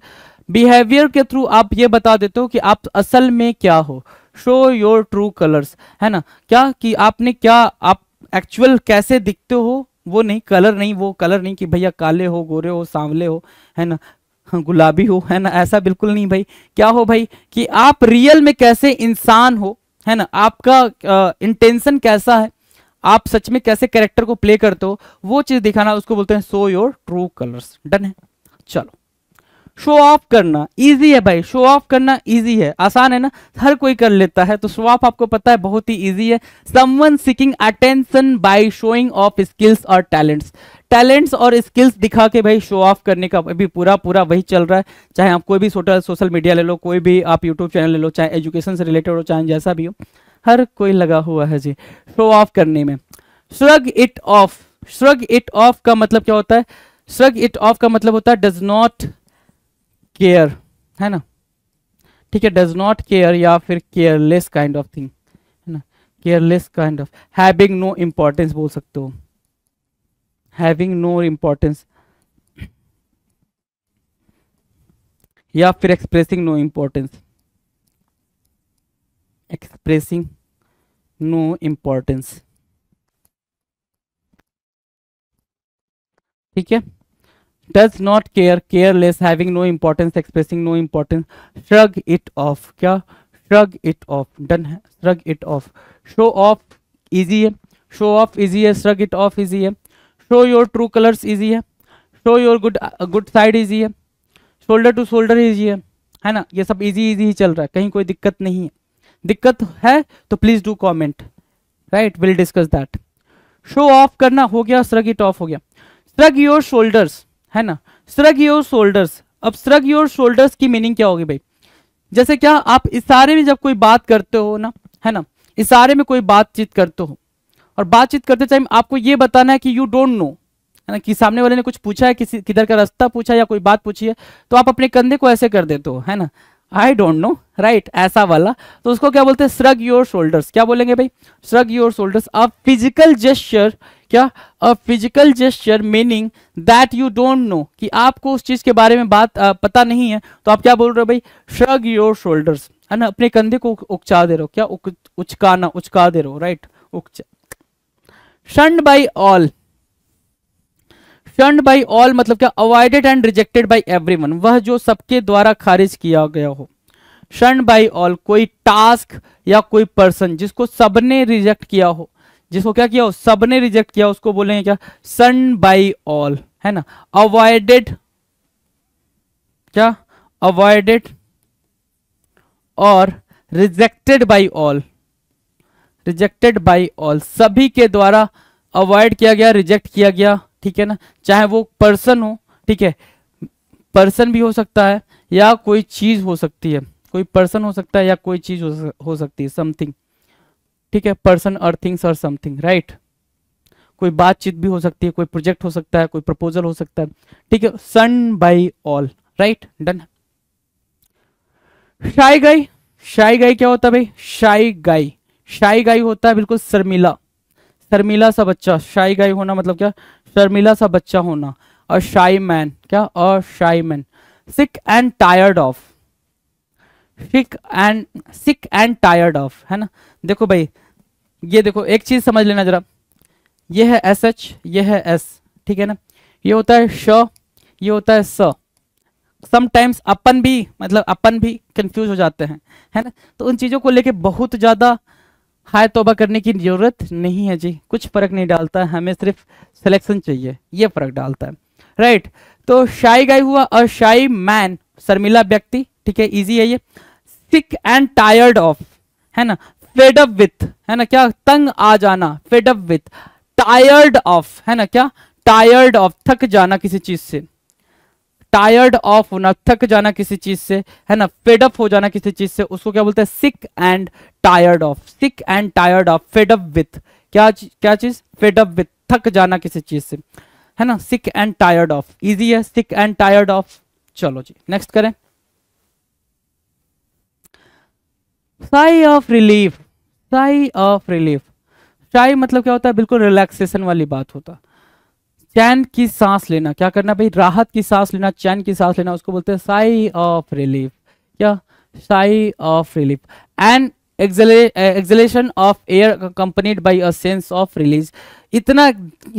behaviour के थ्रू आप ये बता देते हो कि आप असल में क्या हो शो योर ट्रू कलर्स है ना क्या कि आपने क्या आप एक्चुअल कैसे दिखते हो वो नहीं कलर नहीं वो कलर नहीं कि भैया काले हो गोरे हो सांवले हो है ना हाँ, गुलाबी हो है ना ऐसा बिल्कुल नहीं भाई क्या हो भाई कि आप रियल में कैसे इंसान हो है ना आपका इंटेंशन कैसा है आप सच में कैसे कैरेक्टर को प्ले करते हो वो चीज दिखाना उसको बोलते हैं so your true colours done है चलो शो ऑफ करना इजी है भाई शो ऑफ करना इजी है आसान है ना हर कोई कर लेता है तो शो ऑफ आपको पता है बहुत ही इजी है someone seeking attention by showing off skills और टैलेंट्स टैलेंट्स और स्किल्स दिखा के भाई शो ऑफ करने का अभी पूरा पूरा वही चल रहा है चाहे आप कोई भी सोशल सोशल मीडिया ले लो कोई भी आप यूट्यूब चैनल ले लो चाहे एजुकेशन से रिलेटेड हो चाहे जैसा भी हो हर कोई लगा हुआ है जी शो ऑफ करने में shrug it off shrug it off का मतलब क्या होता है श्रग इट ऑफ का मतलब होता है डज नॉट केयर है ना ठीक है डज नॉट केयर या फिर केयरलेस काइंड ऑफ थिंग है ना careless kind of having no importance बोल सकते हो हैविंग नो इम्पोर्टेंस या फिर expressing no importance expressing no importance ठीक है does not care careless having no importance expressing no importance shrug it off क्या श्रग इट ऑफ डन है shrug it off show off easy है शो ऑफ इजी है श्रग इट ऑफ इजी है show your true colours easy है show your good good side easy है शोल्डर टू शोल्डर इजी है है ना ये सब इजी इजी ही चल रहा है कहीं कोई दिक्कत नहीं है दिक्कत है तो please do comment right will discuss that show off करना हो गया स्रग इट ऑफ हो गया स्रग योर शोल्डर्स है ना स्रग योर शोल्डर्स अब स्रग योर शोल्डर्स की मीनिंग क्या होगी भाई जैसे क्या आप इशारे में जब कोई बात करते हो ना है ना इशारे में कोई बातचीत करते हो और बातचीत करते टाइम आपको ये बताना है कि यू डोंट नो है ना कि सामने वाले ने कुछ पूछा है किसी किधर का रास्ता पूछा या कोई बात पूछी है तो आप अपने कंधे को ऐसे कर देते हो है ना आई डोंट नो राइट ऐसा वाला तो उसको क्या बोलते हैं स्रग योर शोल्डर्स क्या बोलेंगे भाई स्रग योर शोल्डर्स आप फिजिकल जेस्चर क्या a physical gesture meaning that you don't know कि आपको उस चीज के बारे में बात आ, पता नहीं है तो आप क्या बोल रहे हो भाई श्रग योर शोल्डर्स है ना अपने कंधे को उकचा दे रहे हो क्या उचकाना उचका दे रहे हो राइट उकचा shunned by all shunned by all मतलब क्या avoided and rejected by everyone वह जो सबके द्वारा खारिज किया गया हो शंड बाई ऑल कोई टास्क या कोई पर्सन जिसको सबने रिजेक्ट किया हो जिसको क्या किया सबने रिजेक्ट किया उसको बोलेंगे क्या सन बाई ऑल है ना अवॉइडेड क्या अवॉइडेड और rejected by all rejected by all सभी के द्वारा अवॉइड किया गया रिजेक्ट किया गया ठीक है ना चाहे वो पर्सन हो ठीक है पर्सन भी हो सकता है या कोई चीज हो सकती है कोई पर्सन हो सकता है या कोई चीज हो सकती है समथिंग ठीक है पर्सन और थिंग्स और समथिंग राइट कोई बातचीत भी हो सकती है कोई प्रोजेक्ट हो सकता है कोई प्रपोजल हो सकता है ठीक है shunned by all right done shy guy शाई गाई क्या होता है भाई शाई गाई शाई गाई होता है बिल्कुल शर्मिला शर्मिला सा बच्चा शाई गाई होना मतलब क्या शर्मिला सा बच्चा होना और शाई मैन क्या और shy man sick and tired of sick and sick and tired of है ना देखो भाई ये देखो एक चीज समझ लेना जरा ये है एस एच ये है एस ठीक है ना ये होता है श ये होता है स समटाइम्स अपन भी मतलब अपन भी कंफ्यूज हो जाते हैं है ना तो उन चीज़ों को लेके बहुत ज़्यादा हाय तोबा करने की ज़रूरत नहीं है जी कुछ फ़र्क नहीं डालता है हमें सिर्फ सिलेक्शन चाहिए ये फ़र्क डालता है राइट तो शाही गाय हुआ और शाही मैन शर्मिला व्यक्ति ठीक है इजी है ये सिक एंड टायर्ड ऑफ है ना फेडअप विथ है ना क्या तंग आ जाना फेडअप विथ टायर्ड ऑफ है ना क्या टायर्ड ऑफ थक जाना किसी चीज से टायर्ड ऑफ होना थक जाना किसी चीज से है ना फेडअप हो जाना किसी चीज से उसको क्या बोलते हैं sick and tired of sick and tired of fed up with क्या क्या चीज फेडअप विथ थक जाना किसी चीज से है ना sick and tired of easy है सिक एंड टायर्ड ऑफ चलो जी नेक्स्ट करें sigh of relief sigh of relief sigh मतलब क्या होता है बिल्कुल रिलैक्सेशन वाली बात होता चैन की सांस लेना क्या करना भाई राहत की सांस लेना चैन की सांस लेना उसको बोलते हैं साई ऑफ रिलीफ क्या sigh of relief and exhalation of air accompanied by a sense of release इतना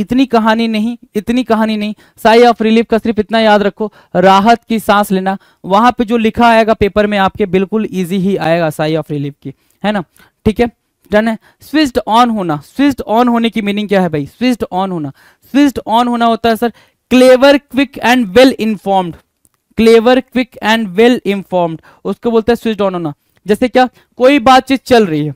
इतनी कहानी नहीं इतनी कहानी नहीं साई ऑफ रिलीफ का सिर्फ इतना याद रखो राहत की सांस लेना वहां पे जो लिखा आएगा पेपर में आपके बिल्कुल इजी ही आएगा साई ऑफ रिलीफ की है ना ठीक है डन है स्विच्ड ऑन होना स्विच्ड ऑन होने की मीनिंग क्या है भाई स्विच्ड ऑन होना स्विच्ड ऑन होना होता है sir clever quick and well informed clever quick and well informed उसको बोलते हैं स्विच ऑन होना जैसे क्या कोई बातचीत चल रही है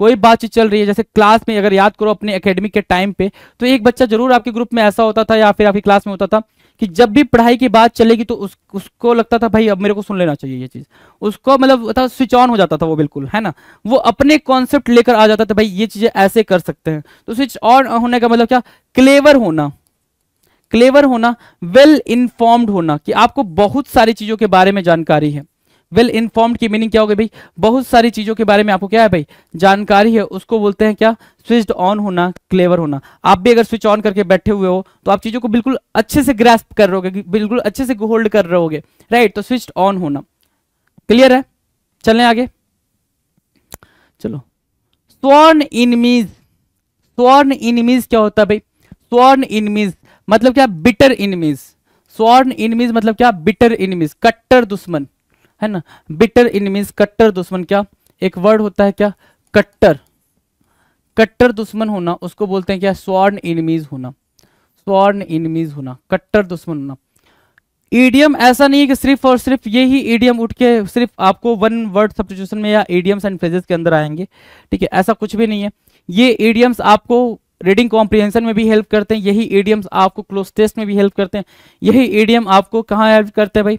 कोई बातचीत चल रही है जैसे क्लास में अगर याद करो अपने एकेडमिक के टाइम पे तो एक बच्चा जरूर आपके ग्रुप में ऐसा होता था या फिर आपकी क्लास में होता था कि जब भी पढ़ाई की बात चलेगी तो उस उसको लगता था भाई अब मेरे को सुन लेना चाहिए ये चीज उसको मतलब था स्विच ऑन हो जाता था वो बिल्कुल है ना वो अपने कॉन्सेप्ट लेकर आ जाता था भाई ये चीजें ऐसे कर सकते हैं तो स्विच ऑन होने का मतलब क्या क्लेवर होना क्लेवर होना वेल well इन्फॉर्म्ड होना कि आपको बहुत सारी चीजों के बारे में जानकारी है वेल इन्फॉर्म्ड की मीनिंग क्या होगी भाई बहुत सारी चीजों के बारे में आपको क्या है भाई जानकारी है उसको बोलते हैं क्या स्विच ऑन होना क्लेवर होना आप भी अगर स्विच ऑन करके बैठे हुए हो तो आप चीजों को बिल्कुल अच्छे से ग्रेस्प कर रहोगे बिल्कुल अच्छे से होल्ड कर रहोगे राइट तो स्विच ऑन होना क्लियर है चलें आगे चलो स्वर्ण इनमीज स्वर्ण इनमीज क्या होता है भाई स्वर्ण इनमीज मतलब क्या बिटर इनमीज स्वर्ण इनमीज मतलब क्या बिटर इनमीज कट्टर दुश्मन है ना बिटर इन मीन कट्टर दुश्मन क्या एक वर्ड होता है क्या कट्टर कट्टर दुश्मन होना उसको बोलते हैं क्या स्वर्ण इनमीज होना स्वर्ण इनमीज होना कट्टर दुश्मन होना ईडियम ऐसा नहीं है कि सिर्फ और सिर्फ ये ही ईडियम उठ के सिर्फ आपको वन वर्ड सब्सिट्यूशन में या ईडियम्स एंड फ्रेजेस के अंदर आएंगे ठीक है ऐसा कुछ भी नहीं है ये ईडियम्स आपको रीडिंग कॉम्प्रिहेंशन में भी हेल्प करते हैं यही ईडियम्स आपको क्लोज टेस्ट में भी हेल्प करते हैं यही ईडियम आपको कहाँ हेल्प करते हैं भाई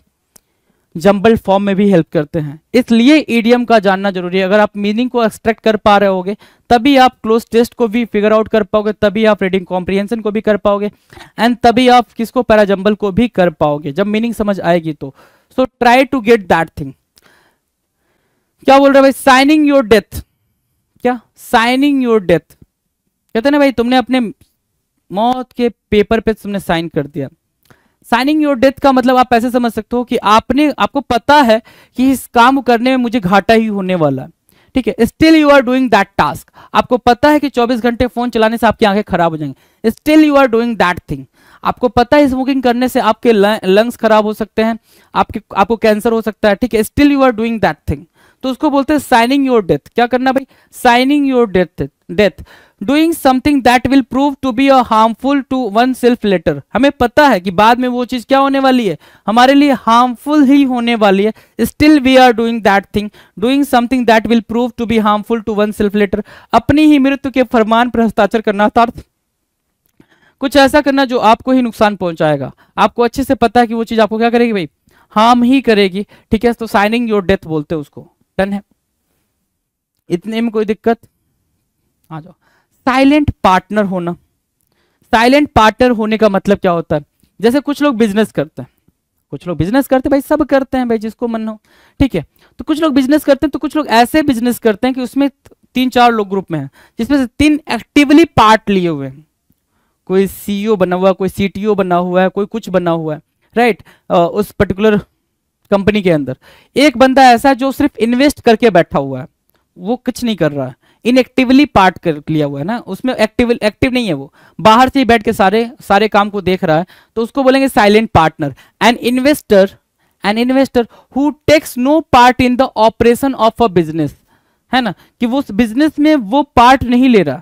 जंबल फॉर्म में भी हेल्प करते हैं इसलिए ईडीएम e का जानना जरूरी है अगर आप मीनिंग को एक्सट्रैक्ट कर पा रहे होगे तभी आप क्लोज टेस्ट को भी फिगर आउट कर पाओगे तभी आप रीडिंग कॉम्प्रीहेंशन को भी कर पाओगे एंड तभी आप किसको पैराजम्बल को भी कर पाओगे जब मीनिंग समझ आएगी तो so try to get that thing क्या बोल रहे भाई साइनिंग योर डेथ क्या साइनिंग योर डेथ कहते ना भाई तुमने अपने मौत के पेपर पे तुमने साइन कर दिया साइनिंग योर डेथ का मतलब आप ऐसे समझ सकते हो कि आपने आपको पता है कि इस काम करने में मुझे घाटा ही होने वाला है ठीक है still you are doing that task आपको पता है कि 24 घंटे फोन चलाने से आपकी आंखें खराब हो जाएंगी still you are doing that thing आपको पता है स्मोकिंग करने से आपके लंग्स खराब हो सकते हैं आपके आपको कैंसर हो सकता है ठीक है still you are doing that thing तो उसको बोलते हैं साइनिंग योर डेथ क्या करना भाई signing your death death doing something that will prove to be a harmful to oneself later हमें पता है कि बाद में वो चीज क्या होने वाली है हमारे लिए हार्मफुल ही होने वाली है still we are doing that thing doing something that will prove to be harmful to oneself later अपनी ही मृत्यु के फरमान पर हस्ताक्षर करना था कुछ ऐसा करना जो आपको ही नुकसान पहुंचाएगा आपको अच्छे से पता है कि वो चीज आपको क्या करेगी भाई हार्म ही करेगी ठीक है तो साइनिंग योर डेथ बोलते हैं उसको डन है इतने में कोई दिक्कत आ जाओ साइलेंट पार्टनर होना साइलेंट पार्टनर होने का मतलब क्या होता है जैसे कुछ लोग बिजनेस करते हैं कुछ लोग बिजनेस करते हैं भाई सब करते हैं भाई जिसको मन हो ठीक है तो कुछ लोग बिजनेस करते हैं तो कुछ लोग ऐसे बिजनेस करते हैं कि उसमें तीन चार लोग ग्रुप में हैं जिसमें से तीन एक्टिवली पार्ट लिए हुए हैं कोई सीईओ e बना हुआ है कोई सीटीओ बना हुआ है कोई कुछ बना हुआ है राइट उस पर्टिकुलर कंपनी के अंदर एक बंदा ऐसा है जो सिर्फ इन्वेस्ट करके बैठा हुआ है वो कुछ नहीं कर रहा है इनएक्टिवली पार्ट कर लिया हुआ है ना उसमें एक्टिव एक्टिव नहीं है वो बाहर से ही बैठ के सारे सारे काम को देख रहा है तो उसको बोलेंगे silent partner an investor an investor who takes no part in the operation of a business है ना कि वो उस बिजनेस में वो पार्ट नहीं ले रहा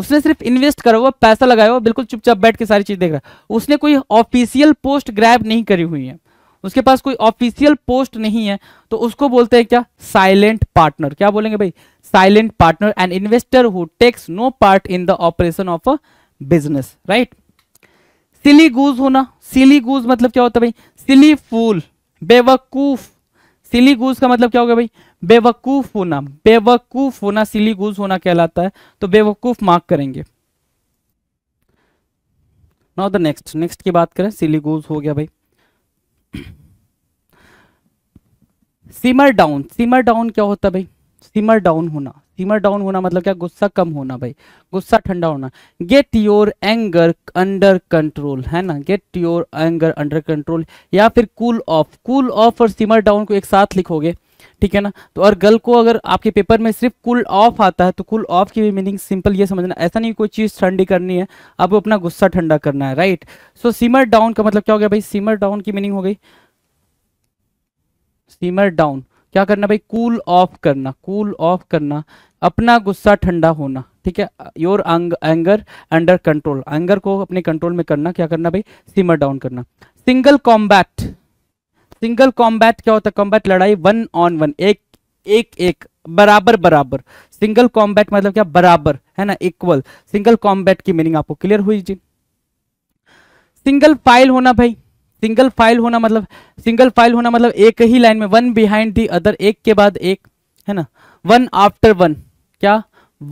उसने सिर्फ इन्वेस्ट करा हुआ पैसा लगाया हुआ बिल्कुल चुपचाप बैठ के सारी चीज देख रहा उसने कोई ऑफिशियल पोस्ट ग्रैब नहीं करी हुई है उसके पास कोई ऑफिशियल पोस्ट नहीं है तो उसको बोलते हैं क्या साइलेंट पार्टनर क्या बोलेंगे भाई silent partner and investor who takes no part in the operation of a business right silly goose होना सिली गूज मतलब क्या होता है भाई सिली फूल बेवकूफ सिली गूज का मतलब क्या होगा भाई बेवकूफ होना बेवकूफ होना सिली गूज होना कहलाता है तो बेवकूफ मार्क करेंगे नाउ द नेक्स्ट नेक्स्ट की बात करें सिली गूज हो गया भाई सिमर डाउन सिमर डाउन क्या होता भाई सिमर डाउन होना सिमर डाउन होना मतलब क्या गुस्सा कम होना भाई गुस्सा ठंडा होना get your anger under control है ना get your anger under control या फिर कूल ऑफ कूल ऑफ और सिमर डाउन को एक साथ लिखोगे ठीक है ना तो और गल को अगर आपके पेपर में सिर्फ कुल ऑफ आता है तो कुल ऑफ की भी मीनिंग सिंपल ये समझना ऐसा नहीं कोई चीज़ ठंडी करनी है आपको अपना गुस्सा ठंडा करना है राइट सो सीमर डाउन का मतलब क्या हो गया भाई सीमर डाउन की मीनिंग हो गई सीमर डाउन क्या करना भाई कूल ऑफ करना कूल ऑफ करना अपना गुस्सा ठंडा होना ठीक है your anger under control anger को अपने कंट्रोल में करना क्या करना भाई सिमर डाउन करना सिंगल कॉम्बैट सिंगल कॉम्बैट क्या होता है कॉम्बैट लड़ाई वन ऑन वन एक एक एक बराबर बराबर सिंगल कॉम्बैट मतलब क्या बराबर है ना इक्वल सिंगल कॉम्बैट की मीनिंग आपको क्लियर हुई जी सिंगल फाइल होना भाई सिंगल फाइल होना मतलब सिंगल फाइल होना मतलब एक ही लाइन में वन बिहाइंड दी अदर एक के बाद एक है ना वन आफ्टर वन क्या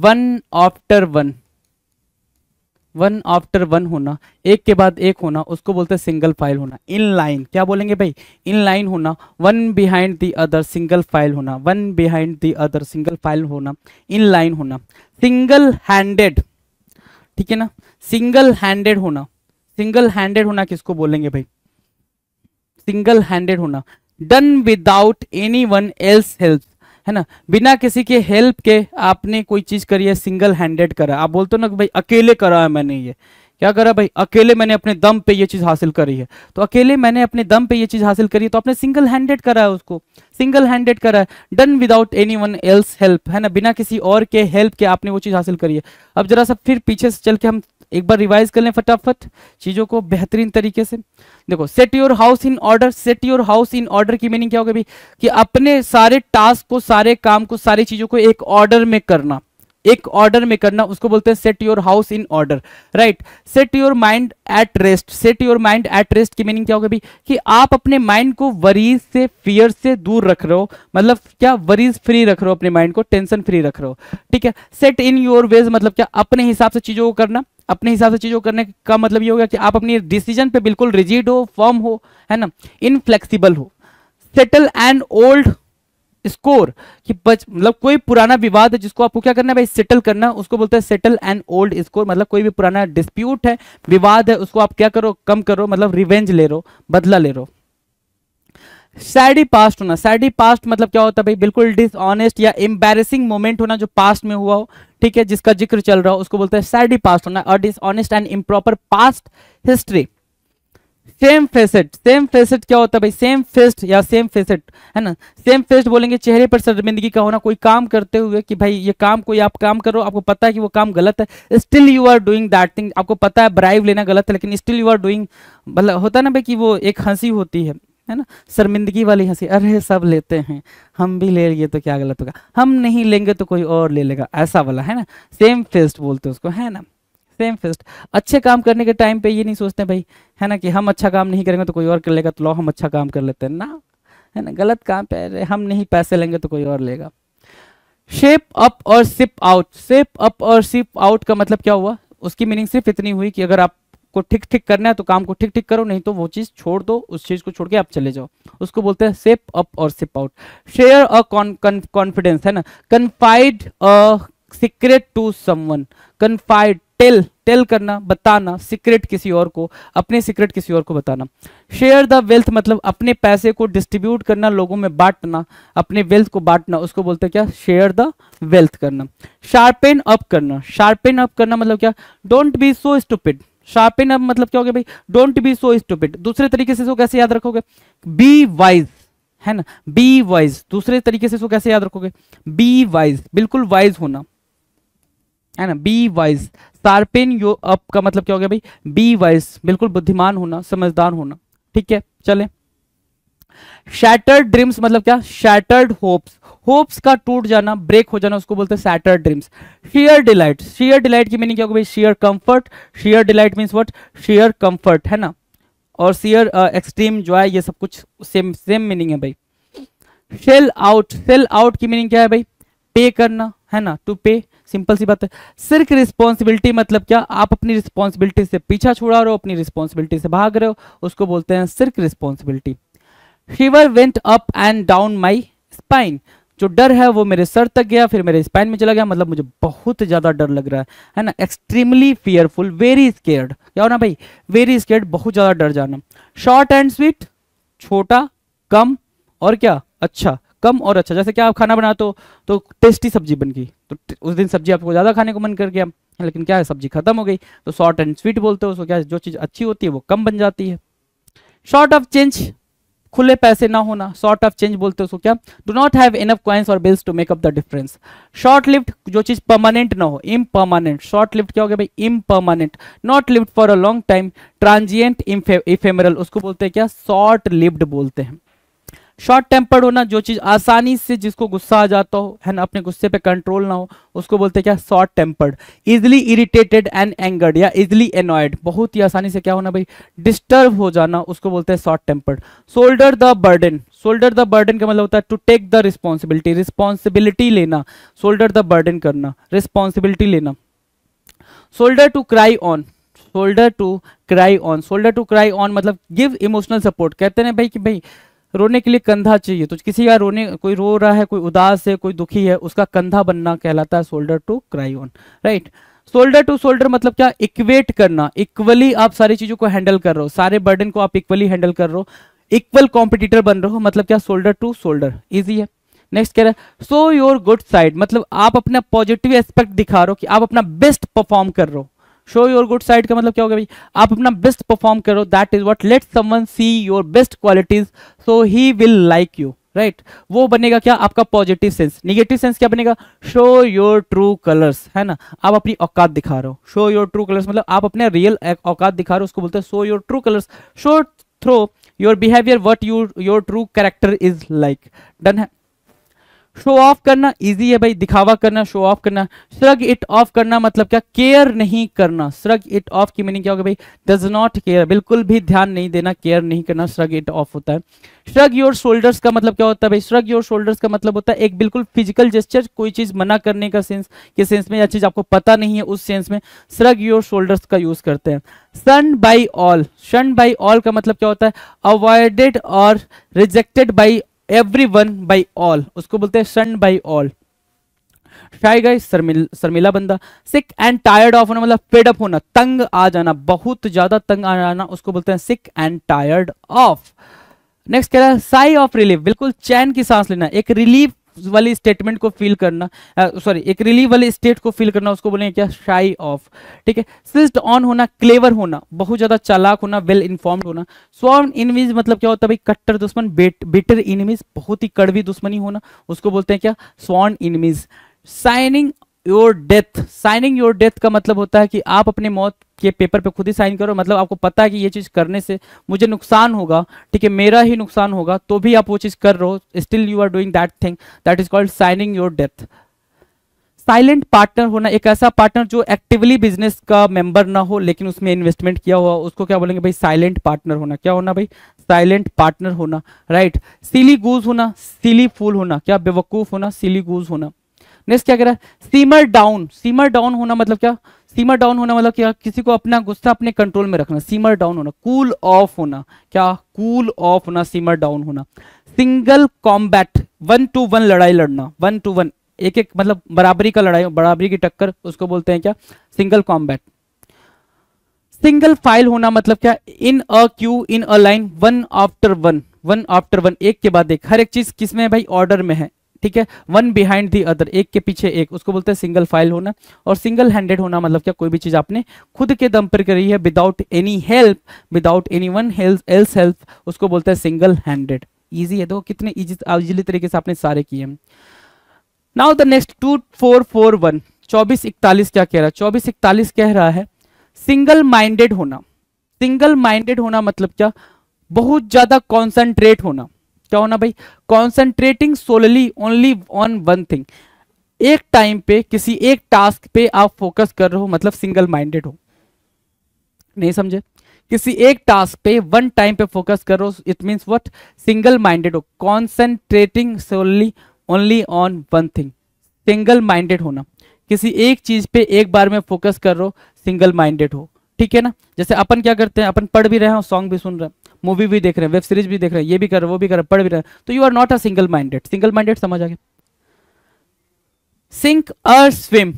one after one one after one होना एक के बाद एक होना उसको बोलते हैं सिंगल फाइल होना इन लाइन क्या बोलेंगे भाई इन लाइन होना one behind the other single file होना one behind the other single file होना इन लाइन होना सिंगल हैंडेड ठीक है ना सिंगल हैंडेड होना सिंगल हैंडेड होना किसको बोलेंगे भाई सिंगल हैंडेड होना done without anyone else help है ना बिना किसी के हेल्प के आपने कोई चीज करी है सिंगल हैंडेड करा आप बोलते हो ना कि भाई अकेले करा है मैंने ये क्या करा भाई अकेले मैंने अपने दम पे ये चीज हासिल करी है तो अकेले मैंने अपने दम पे ये चीज हासिल करी है तो आपने सिंगल हैंडेड करा है उसको सिंगल हैंडेड करा है done without anyone else help है ना बिना किसी और के हेल्प के आपने वो चीज हासिल करी है अब जरा सा फिर पीछे से चल के हम एक बार रिवाइज कर लें फटाफट चीज़ों को बेहतरीन तरीके से देखो set your house in order set your house in order की मीनिंग क्या होगी भाई कि अपने सारे टास्क को सारे काम को सारी चीज़ों को एक ऑर्डर में करना एक ऑर्डर में करना उसको बोलते हैं set your house in order right set your mind at rest set your mind at rest की मीनिंग क्या होगा भाई कि आप अपने माइंड को वरीज से फियर से दूर रख रहे हो मतलब क्या वरीज फ्री रख रहे हो अपने माइंड को टेंशन फ्री रख रहे हो ठीक है सेट इन योर वेज मतलब क्या अपने हिसाब से चीजों को करना अपने हिसाब से चीज़ों करने का मतलब ये होगा कि आप अपनी डिसीजन पे बिल्कुल रिजिड हो फॉर्म हो है ना इनफ्लेक्सिबल हो सेटल एंड ओल्ड स्कोर कि मतलब कोई पुराना विवाद है जिसको आपको क्या करना है भाई सेटल करना उसको बोलते हैं सेटल एंड ओल्ड स्कोर मतलब कोई भी पुराना डिस्प्यूट है विवाद है उसको आप क्या करो कम करो मतलब रिवेंज ले रो बदला ले रो सैडी पास्ट होना सैडी पास्ट मतलब क्या होता है भाई बिल्कुल डिसऑनेस्ट या एम्बेसिंग मोमेंट होना जो पास्ट में हुआ हो ठीक है जिसका जिक्र चल रहा हो उसको बोलते हैं सैडी पास्ट होना और dishonest and improper past history same facet same facet क्या होता है भाई सेम फेस्ट या सेम फेसेट है ना सेम फेस्ट बोलेंगे चेहरे पर शर्मिंदगी का होना कोई काम करते हुए कि भाई ये काम कोई आप काम करो आपको पता है कि वो काम गलत है still you are doing that thing आपको पता है ब्राइव लेना गलत है लेकिन स्टिल यू आर डूइंग मतलब होता है ना भाई कि वो एक हंसी होती है है ना शर्मिंदगी वाली हंसी अरे सब लेते हैं हम भी ले लिए तो क्या गलत होगा हम नहीं लेंगे तो कोई और ले लेगा ऐसा वाला है ना सेम फेस्ट बोलते उसको है ना सेम फेस्ट अच्छे काम करने के टाइम पे ये नहीं सोचते भाई है ना कि हम अच्छा काम नहीं करेंगे तो कोई और कर लेगा तो लो हम अच्छा काम कर लेते हैं ना है ना गलत काम पे हम नहीं पैसे लेंगे तो कोई और लेगा शेप अप और सिप आउट शेप अप और सिप आउट का मतलब क्या हुआ उसकी मीनिंग सिर्फ इतनी हुई कि अगर आप को ठीक ठीक करना है तो काम को ठीक ठीक करो नहीं तो वो चीज छोड़ दो उस चीज को छोड़ के आप चले जाओ उसको बोलते हैं सेप अप और ship out share a confidence है ना confide a secret to someone confide tell tell करना बताना सीक्रेट किसी और को अपने सीक्रेट किसी और को बताना शेयर द वेल्थ मतलब अपने पैसे को डिस्ट्रीब्यूट करना लोगों में बांटना अपने वेल्थ को बांटना उसको बोलते हैं क्या शेयर द वेल्थ करना शार्पेन अप करना शार्पेन अप करना मतलब क्या don't be so stupid sharpen अब मतलब क्या हो गया भाई डोंट बी सो स्टूपिड दूसरे तरीके से इसको कैसे याद रखोगे बी वाइज है ना बी वाइज दूसरे तरीके से इसको कैसे याद रखोगे बी वाइज बिल्कुल वाइज होना है ना be wise sharpen your up का मतलब क्या हो गया भाई बी वाइज बिल्कुल बुद्धिमान होना समझदार होना ठीक है चले शैटर्ड ड्रीम्स मतलब क्या शैटर्ड होप्स होप्स का टूट जाना ब्रेक हो जाना उसको बोलते हैं shatter dreams share delight share delight की मीनिंग क्या होगा भाई share comfort share delight means what share comfort है ना और शेयर एक्सट्रीम है ये सब कुछ सेम सेम मीनिंग है भाई सेल आउट सेल आउट की मीनिंग क्या है भाई पे करना है ना टू पे सिंपल सी बात है सिर्फ रिस्पॉन्सिबिलिटी मतलब क्या आप अपनी रिस्पॉन्सिबिलिटी से पीछा छुड़ा रहे हो अपनी रिस्पॉन्सिबिलिटी से भाग रहे हो उसको बोलते हैं सिर्फ responsibility fever went up and down my spine जो डर है वो मेरे सर तक गया फिर मेरे स्पाइन में चला गया मतलब मुझे बहुत ज़्यादा डर लग रहा है है ना एक्सट्रीमली फियरफुल वेरी स्केर्ड क्या हो ना भाई वेरी स्केर्ड बहुत ज़्यादा डर जाना शॉर्ट एंड स्वीट छोटा कम और क्या अच्छा कम और अच्छा जैसे क्या आप खाना बनाते हो तो टेस्टी सब्जी बन गई तो उस दिन सब्जी आपको ज़्यादा खाने को मन कर गया लेकिन क्या है सब्जी खत्म हो गई तो शॉर्ट एंड स्वीट बोलते हो उसको क्या जो चीज़ अच्छी होती है वो कम बन जाती है शॉर्ट ऑफ चेंज खुले पैसे ना होना शॉर्ट ऑफ चेंज बोलते उसको क्या do not have enough coins और bills to make up the difference short lift जो चीज परमानेंट ना हो इम परमानेंट शॉर्ट लिफ्ट क्या हो गया भाई impermanent not lift for a long time transient ephemeral उसको बोलते हैं क्या शॉर्ट लिफ्ट बोलते हैं शॉर्ट टेम्पर्ड होना जो चीज आसानी से जिसको गुस्सा आ जाता हो है ना अपने गुस्से पे कंट्रोल ना हो उसको बोलते क्या short tempered easily irritated and angered या इजिली एनॉयड बहुत ही आसानी से क्या होना भाई डिस्टर्ब हो जाना उसको बोलते हैं short tempered shoulder the burden shoulder the burden का मतलब होता है to take the responsibility responsibility लेना शोल्डर द बर्डन करना रिस्पॉन्सिबिलिटी लेना shoulder to cry on shoulder to cry on shoulder to cry on मतलब गिव इमोशनल सपोर्ट कहते हैं भाई कि भाई रोने के लिए कंधा चाहिए तो किसी का रोने कोई रो रहा है कोई उदास है कोई दुखी है उसका कंधा बनना कहलाता है shoulder to cry on right shoulder to shoulder मतलब क्या इक्वेट करना इक्वली आप सारी चीजों को हैंडल कर रहे हो सारे बर्डन को आप इक्वली हैंडल कर रहे हो इक्वल कॉम्पिटिटर बन रहे हो मतलब क्या शोल्डर टू शोल्डर इजी है नेक्स्ट कह रहा है सो योर गुड साइड मतलब आप अपना पॉजिटिव एस्पेक्ट दिखा रहे हो कि आप अपना बेस्ट परफॉर्म कर रहे हो शो योर गुड साइड का मतलब क्या हो गया भाई आप अपना बेस्ट परफॉर्म करो that is what let someone see your best qualities so he will like you right वो बनेगा क्या आपका पॉजिटिव सेंस निगेटिव सेंस क्या बनेगा शो योर ट्रू कलर्स है ना आप अपनी औकात दिखा रहे हो शो योर ट्रू कलर्स मतलब आप अपने रियल औकात दिखा रहे हो उसको बोलते हैं show your true colours show throw your behaviour what you're your true character is like done है शो ऑफ करना इजी है भाई दिखावा करना शो ऑफ करना श्रग इट ऑफ करना मतलब क्या केयर नहीं करना श्रग इट ऑफ की मीनिंग क्या होगा भाई डज नॉट केयर बिल्कुल भी ध्यान नहीं देना केयर नहीं करना श्रग इट ऑफ होता है श्रग योर शोल्डर्स का मतलब क्या होता है भाई श्रग योर शोल्डर्स का मतलब होता है एक बिल्कुल फिजिकल जेस्चर कोई चीज मना करने का सेंस के सेंस में या चीज आपको पता नहीं है उस सेंस में श्रग योर शोल्डर्स का यूज करते हैं shun by all shun by all का मतलब क्या होता है अवॉइडेड और rejected by everyone by all उसको बोलते हैं shun by all shy guys शर्मिल शर्मिला बंदा सिक एंड टायर्ड ऑफ होना मतलब पेड अप होना तंग आ जाना बहुत ज्यादा तंग आ जाना उसको बोलते हैं sick and tired of next कह रहा है साई ऑफ रिलीफ बिल्कुल चैन की सांस लेना एक रिलीफ वाली स्टेटमेंट को फील करना सॉरी एक रिलीव वाली स्टेट को फील करना उसको बोलेंगे क्या शाई ऑफ ठीक है सिस्ट ऑन होना क्लेवर होना बहुत ज्यादा चालाक होना वेल इन्फॉर्म्ड होना स्वॉर्म इनमीज मतलब क्या होता है भाई कट्टर दुश्मन बेटर इनमीज बहुत ही कड़वी दुश्मनी होना उसको बोलते हैं क्या sworn enemies signing your death signing your death का मतलब होता है कि आप अपने मौत के पेपर पे खुद ही साइन करो मतलब आपको पता है कि ये चीज़ करने से मुझे नुकसान होगा ठीक है मेरा ही नुकसान होगा तो भी आप वो चीज़ कर रहे हो still you are doing that thing that is called signing your death silent partner होना एक ऐसा पार्टनर जो एक्टिवली बिजनेस का मेंबर ना हो लेकिन उसमें इन्वेस्टमेंट किया हुआ उसको क्या बोलेंगे भाई साइलेंट पार्टनर होना क्या होना भाई साइलेंट पार्टनर होना राइट सिली गूज होना सिली फूल होना क्या बेवकूफ होना सिली गूज होना नेक्स्ट क्या कह रहा है सीमर डाउन सीमर डाउन होना मतलब क्या सीमर डाउन होना मतलब क्या किसी को अपना गुस्सा अपने कंट्रोल में रखना सीमर डाउन होना कूल ऑफ होना क्या कूल ऑफ होना सीमर डाउन होना single combat one to one लड़ाई लड़ना वन टू वन एक एक मतलब बराबरी का लड़ाई बराबरी की टक्कर उसको बोलते हैं क्या सिंगल कॉम्बैट सिंगल फाइल होना मतलब क्या in a queue in a line one after one one after one एक के बाद एक हर एक चीज किसमें भाई ऑर्डर में है ठीक है वन बिहाइंड दी अदर एक के पीछे एक उसको बोलते हैं सिंगल फाइल होना और सिंगल हैंडेड होना मतलब क्या कोई भी चीज आपने खुद के दम पर करी है without any help without anyone else help उसको बोलते हैं सिंगल हैंडेड इजी है तो कितने इजीली तरीके से आपने सारे किए now the next two four four one चौबीस इकतालीस क्या कह रहा है चौबीस इकतालीस कह रहा है सिंगल माइंडेड होना सिंगल माइंडेड होना मतलब क्या बहुत ज्यादा कॉन्सेंट्रेट होना क्या होना भाई concentrating solely only on one thing एक टाइम पे किसी एक टास्क पे आप फोकस कर रहे हो मतलब सिंगल माइंडेड हो नहीं समझे किसी एक टास्क पे वन टाइम पे फोकस हो it means what single minded हो concentrating solely only on one thing single minded होना किसी एक चीज पे एक बार में फोकस कर रहे हो सिंगल माइंडेड हो ठीक है ना जैसे अपन क्या करते हैं अपन पढ़ भी रहे हैं और सॉन्ग भी सुन रहे हैं मूवी भी देख रहे हैं वेब सीरीज भी देख रहे हैं ये भी कर रहे हैं वो भी कर रहे हैं पढ़ भी रहे हैं तो you are not a single minded single minded समझ आ गया sink or swim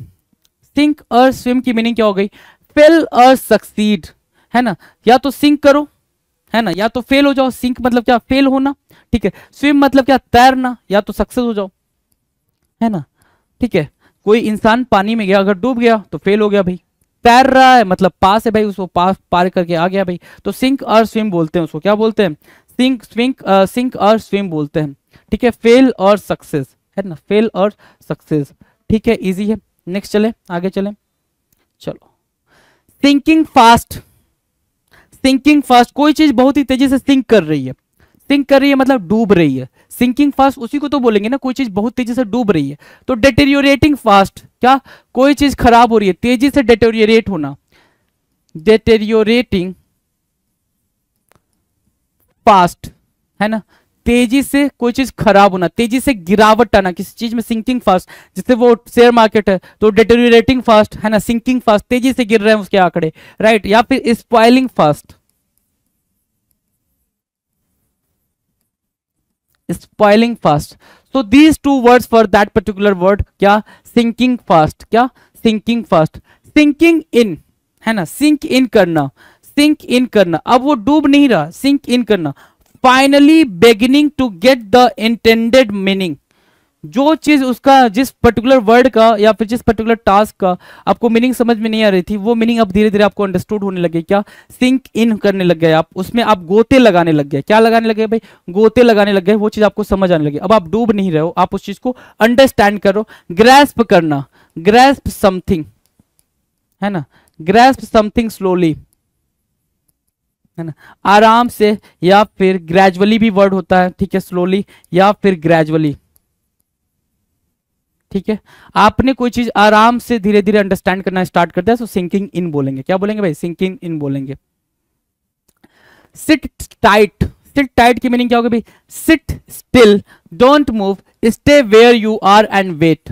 sink or swim की मीनिंग क्या हो गई फेल और सक्सीड है ना या तो सिंक करो है ना या तो फेल हो जाओ सिंक मतलब क्या फेल होना ठीक है स्विम मतलब क्या तैरना या तो सक्सेस हो जाओ है ना ठीक है कोई इंसान पानी में गया अगर डूब गया तो फेल हो गया भाई तैर रहा है मतलब पास है भाई उसको पास पार करके आ गया भाई तो सिंक और स्विम बोलते हैं उसको क्या बोलते हैं sink swim sink or swim बोलते हैं ठीक है फेल और सक्सेस है ना फेल और सक्सेस ठीक है इजी है नेक्स्ट चले आगे चले चलो सिंकिंग फास्ट सिंकिंग फास्ट कोई चीज बहुत ही तेजी से सिंक कर रही है सिंक कर रही है मतलब डूब रही है सिंकिंग फास्ट उसी को तो बोलेंगे ना कोई चीज बहुत तेजी से डूब रही है तो डेटेरियोरेटिंग फास्ट क्या कोई चीज खराब हो रही है तेजी से डेटेरियरेट होना डेटेरियोरेटिंग फास्ट है ना तेजी से कोई चीज खराब होना तेजी से गिरावट आना किसी चीज में सिंकिंग फास्ट जैसे वो शेयर मार्केट है तो डेटेरियोरेटिंग फास्ट है ना सिंकिंग फास्ट तेजी से गिर रहे हैं उसके आंकड़े राइट या फिर spoiling fast spoiling fast so these two word for that particular word क्या सिंकिंग फास्ट क्या सिंकिंग फास्ट सिंकिंग इन है ना सिंक इन करना सिंक इन करना अब वो डूब नहीं रहा सिंक इन करना finally beginning to get the intended meaning जो चीज उसका जिस पर्टिकुलर वर्ड का या फिर जिस पर्टिकुलर टास्क का आपको मीनिंग समझ में नहीं आ रही थी वो मीनिंग अब धीरे धीरे आपको अंडरस्टूड होने लगे क्या सिंक इन करने लग गए आप उसमें आप गोते लगाने लग गए क्या लगाने लगे भाई गोते लगाने लग गए वो चीज आपको समझ आने लगी अब आप डूब नहीं रहे हो आप उस चीज को अंडरस्टैंड करो ग्रेस्प करना ग्रेस्प समथिंग है ना ग्रेस्प समथिंग स्लोली है ना आराम से या फिर ग्रेजुअली भी वर्ड होता है ठीक है स्लोली या फिर ग्रेजुअली ठीक है आपने कोई चीज आराम से धीरे धीरे अंडरस्टैंड करना स्टार्ट कर दिया सो सिंकिंग इन बोलेंगे क्या बोलेंगे भाई सिंकिंग इन बोलेंगे सिट टाइट सिट टाइट की मीनिंग क्या होगी भाई sit still don't move stay where you are and wait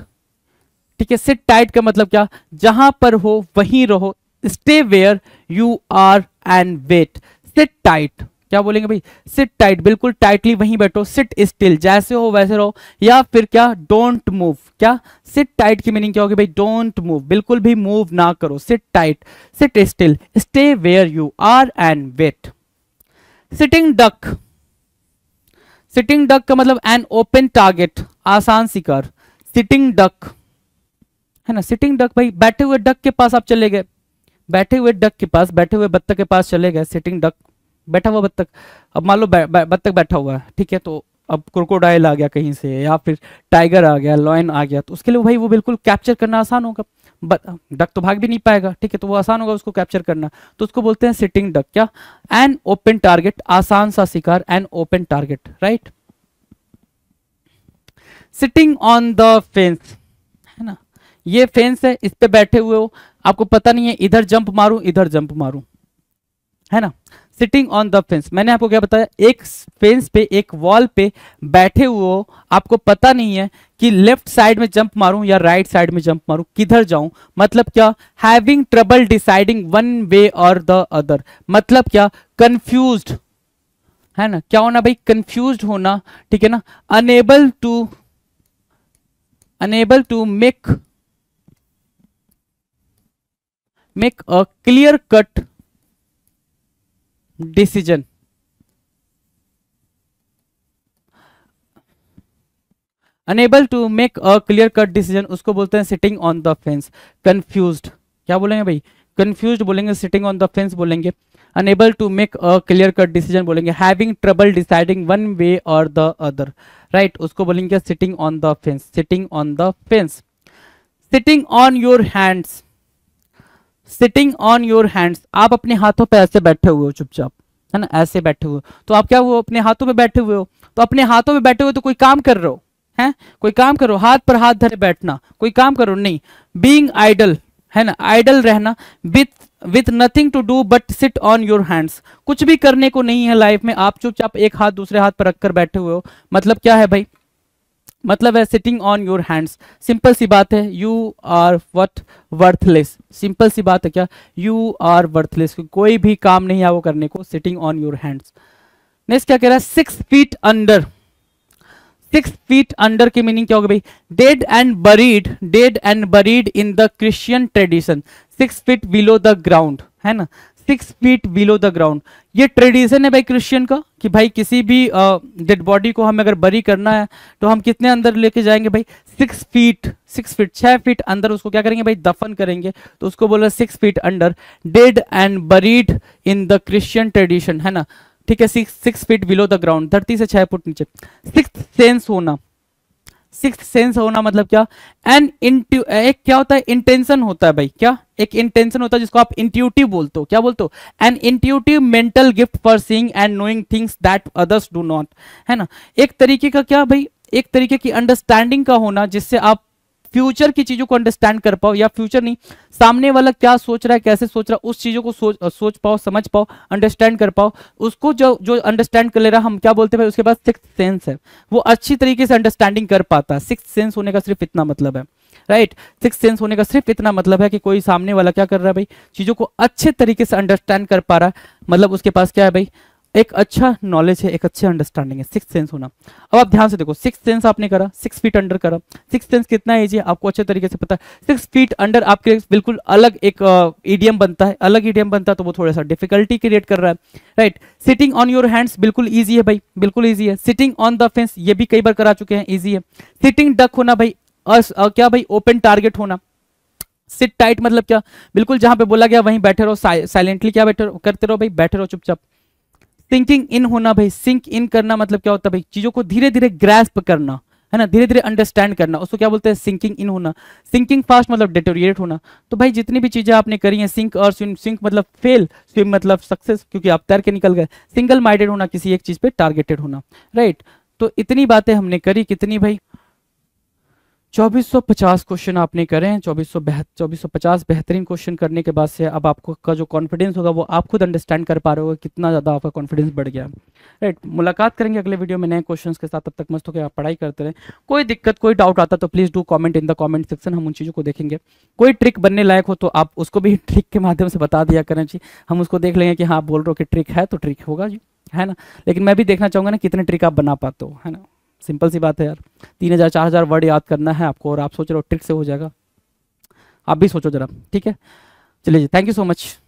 ठीक है सिट टाइट का मतलब क्या जहां पर हो वहीं रहो stay where you are and wait sit tight क्या बोलेंगे भाई सिट टाइट बिल्कुल टाइटली वहीं बैठो सिट स्टिल जैसे हो वैसे रहो या फिर क्या डोंट मूव क्या सिट टाइट की मीनिंग क्या होगी भाई डोंट मूव बिल्कुल भी मूव ना करो sit tight sit still stay where you are and wait sitting duck sitting duck का मतलब एन ओपन टारगेट आसान शिकार सिटिंग डक है ना सिटिंग डक भाई बैठे हुए डक के पास आप चले गए बैठे हुए डक के पास बैठे हुए बत्तख के पास चले गए सिटिंग डक बैठा हुआ बत्तख अब मान लो बत्तख बैठा हुआ है ठीक है तो अब क्रोकोडाइल आ गया कहीं से या फिर टाइगर आ गया लॉयन आ गया तो उसके लिए भाई वो बिल्कुल कैप्चर करना आसान होगा डक तो भाग भी नहीं पाएगा ठीक है तो वो आसान होगा उसको कैप्चर करना तो उसको बोलते हैं सिटिंग डक क्या एन ओपन टारगेट आसान सा शिकार an open target right sitting on the fence है ना ये फेंस है इस पे बैठे हुए हो आपको पता नहीं है इधर जंप मारू इधर जंप मारू है ना सिटिंग ऑन द फेंस मैंने आपको क्या बताया एक फेंस पे एक वॉल पे बैठे हुए आपको पता नहीं है कि लेफ्ट साइड में जंप मारूं या राइट right साइड में जंप मारूं किधर जाऊं मतलब क्या having trouble deciding one way or the other मतलब क्या कंफ्यूज है ना क्या होना भाई कंफ्यूज होना ठीक है ना unable to unable to make make a clear cut decision unable to make a clear cut decision उसको बोलते हैं sitting on the fence confuse क्या बोलेंगे भाई कंफ्यूज बोलेंगे सिटिंग ऑन द फेंस बोलेंगे unable to make a clear cut decision बोलेंगे having trouble deciding one way or the other right उसको बोलेंगे sitting on the fence sitting on the fence sitting on your hands sitting on your hands आप अपने हाथों पर ऐसे बैठे हुए हो चुपचाप है ना ऐसे बैठे हुए तो आप क्या हुए अपने हाथों में बैठे हुए हो तो अपने हाथों में बैठे हुए तो कोई काम कर रहे हो है कोई काम करो हाथ पर हाथ धरे बैठना कोई काम करो नहीं बींग आइडल है ना आइडल रहना with with nothing to do but sit on your hands कुछ भी करने को नहीं है लाइफ में आप चुपचाप एक हाथ दूसरे हाथ पर रखकर बैठे हुए हो मतलब क्या है भाई मतलब है sitting on your hands simple सी बात है you are what worthless simple सी बात है क्या यू आर वर्थलेस कोई भी काम नहीं है वो करने को sitting on your hands next क्या कह रहा है six feet under six feet under की मीनिंग क्या होगी भाई dead and buried dead and buried in the Christian tradition six feet below the ground है ना six feet below the ground ये ट्रेडिशन है भाई क्रिश्चियन का कि भाई किसी भी डेड बॉडी को हमें अगर बरी करना है तो हम कितने अंदर लेके जाएंगे भाई सिक्स फीट सिक्स फीट छः फीट अंदर उसको क्या करेंगे भाई दफन करेंगे तो उसको बोला six feet under dead and buried in the Christian tradition है ना ठीक है six six feet below the ground धरती से छह फुट नीचे सिक्स सेंस होना सिक्स सेंस होना मतलब क्या इंट्यू एक क्या होता है इंटेंशन होता है भाई क्या एक इंटेंशन होता है जिसको आप इंट्यूटिव बोलते हो क्या बोलते हो an intuitive mental gift for seeing and knowing things that others do not है ना एक तरीके का क्या भाई एक तरीके की अंडरस्टैंडिंग का होना जिससे आप फ्यूचर की चीजों को अंडरस्टैंड कर पाओ या फ्यूचर नहीं सामने वाला क्या सोच रहा है कैसे सोच रहा है उस चीजों को सोच सोच पाओ समझ पाओ अंडरस्टैंड कर पाओ उसको जो जो अंडरस्टैंड कर ले रहा हम क्या बोलते हैं उसके पास सिक्स सेंस है वो अच्छी तरीके से अंडरस्टैंडिंग कर पाता है सिक्स सेंस होने का सिर्फ इतना मतलब है राइट सिक्स सेंस होने का सिर्फ इतना मतलब है कि कोई सामने वाला क्या कर रहा है भाई चीजों को अच्छे तरीके से अंडरस्टैंड कर पा रहा है मतलब उसके पास क्या है भाई एक अच्छा नॉलेज है एक अच्छे अंडरस्टैंडिंग है सिक्स सेंस होना अब आप ध्यान से देखो सिक्स सेंस आपने करा सिक्स फीट अंडर करा सिक्स सेंस कितना एज है आपको अच्छे तरीके से पता है सिक्स फीट अंडर आपके बिल्कुल अलग एक ईडीएम uh, बनता है अलग ईडीएम बनता है तो वो थोड़ा सा डिफिकल्टी क्रिएट कर रहा है right sitting on your hands बिल्कुल ईजी है भाई बिल्कुल ईजी है सिटिंग ऑन द फेंस ये भी कई बार करा चुके हैं ईजी है सिटिंग डक होना भाई अस, uh, क्या भाई ओपन टारगेट होना सिट टाइट मतलब क्या बिल्कुल जहां पे बोला गया वहीं बैठे रहो साइलेंटली क्या बैठे करते रहो भाई बैठे रहो चुपचाप सिंकिंग इन होना भाई सिंक इन करना मतलब क्या होता है भाई चीजों को धीरे धीरे ग्रेस्प करना है ना धीरे धीरे अंडरस्टैंड करना उसको क्या बोलते हैं सिंकिंग इन होना सिंकिंग फास्ट मतलब डिटोरिएट होना तो भाई जितनी भी चीजें आपने करी हैं सिंक और स्विम सिंक मतलब फेल स्विम मतलब सक्सेस क्योंकि आप तैर के निकल गए सिंगल माइंडेड होना किसी एक चीज पे टारगेटेड होना राइट तो इतनी बातें हमने करी कितनी भाई 2450 क्वेश्चन आपने करें हैं चौबीस सौ बेहतरीन क्वेश्चन करने के बाद से अब आपको का जो कॉन्फिडेंस होगा वो आप खुद अंडरस्टैंड कर पा रहे हो कितना ज़्यादा आपका कॉन्फिडेंस बढ़ गया राइट मुलाकात करेंगे अगले वीडियो में नए क्वेश्चन के साथ तब तक मस्त होकर आप पढ़ाई करते रहें कोई दिक्कत कोई डाउट आता तो please do comment in the comment section हम उन चीज़ों को देखेंगे कोई ट्रिक बनने लायक हो तो आप उसको भी ट्रिक के माध्यम से बता दिया करें जी हम उसको देख लेंगे कि हाँ बोल रहे हो कि ट्रिक है तो ट्रिक होगा जी है ना लेकिन मैं भी देखना चाहूँगा ना कितने ट्रिक आप बना पाते हो है ना सिंपल सी बात है यार तीन हज़ार चार हज़ार वर्ड याद करना है आपको और आप सोच रहे हो ट्रिक से हो जाएगा आप भी सोचो ज़रा ठीक है चलिए जी थैंक यू सो मच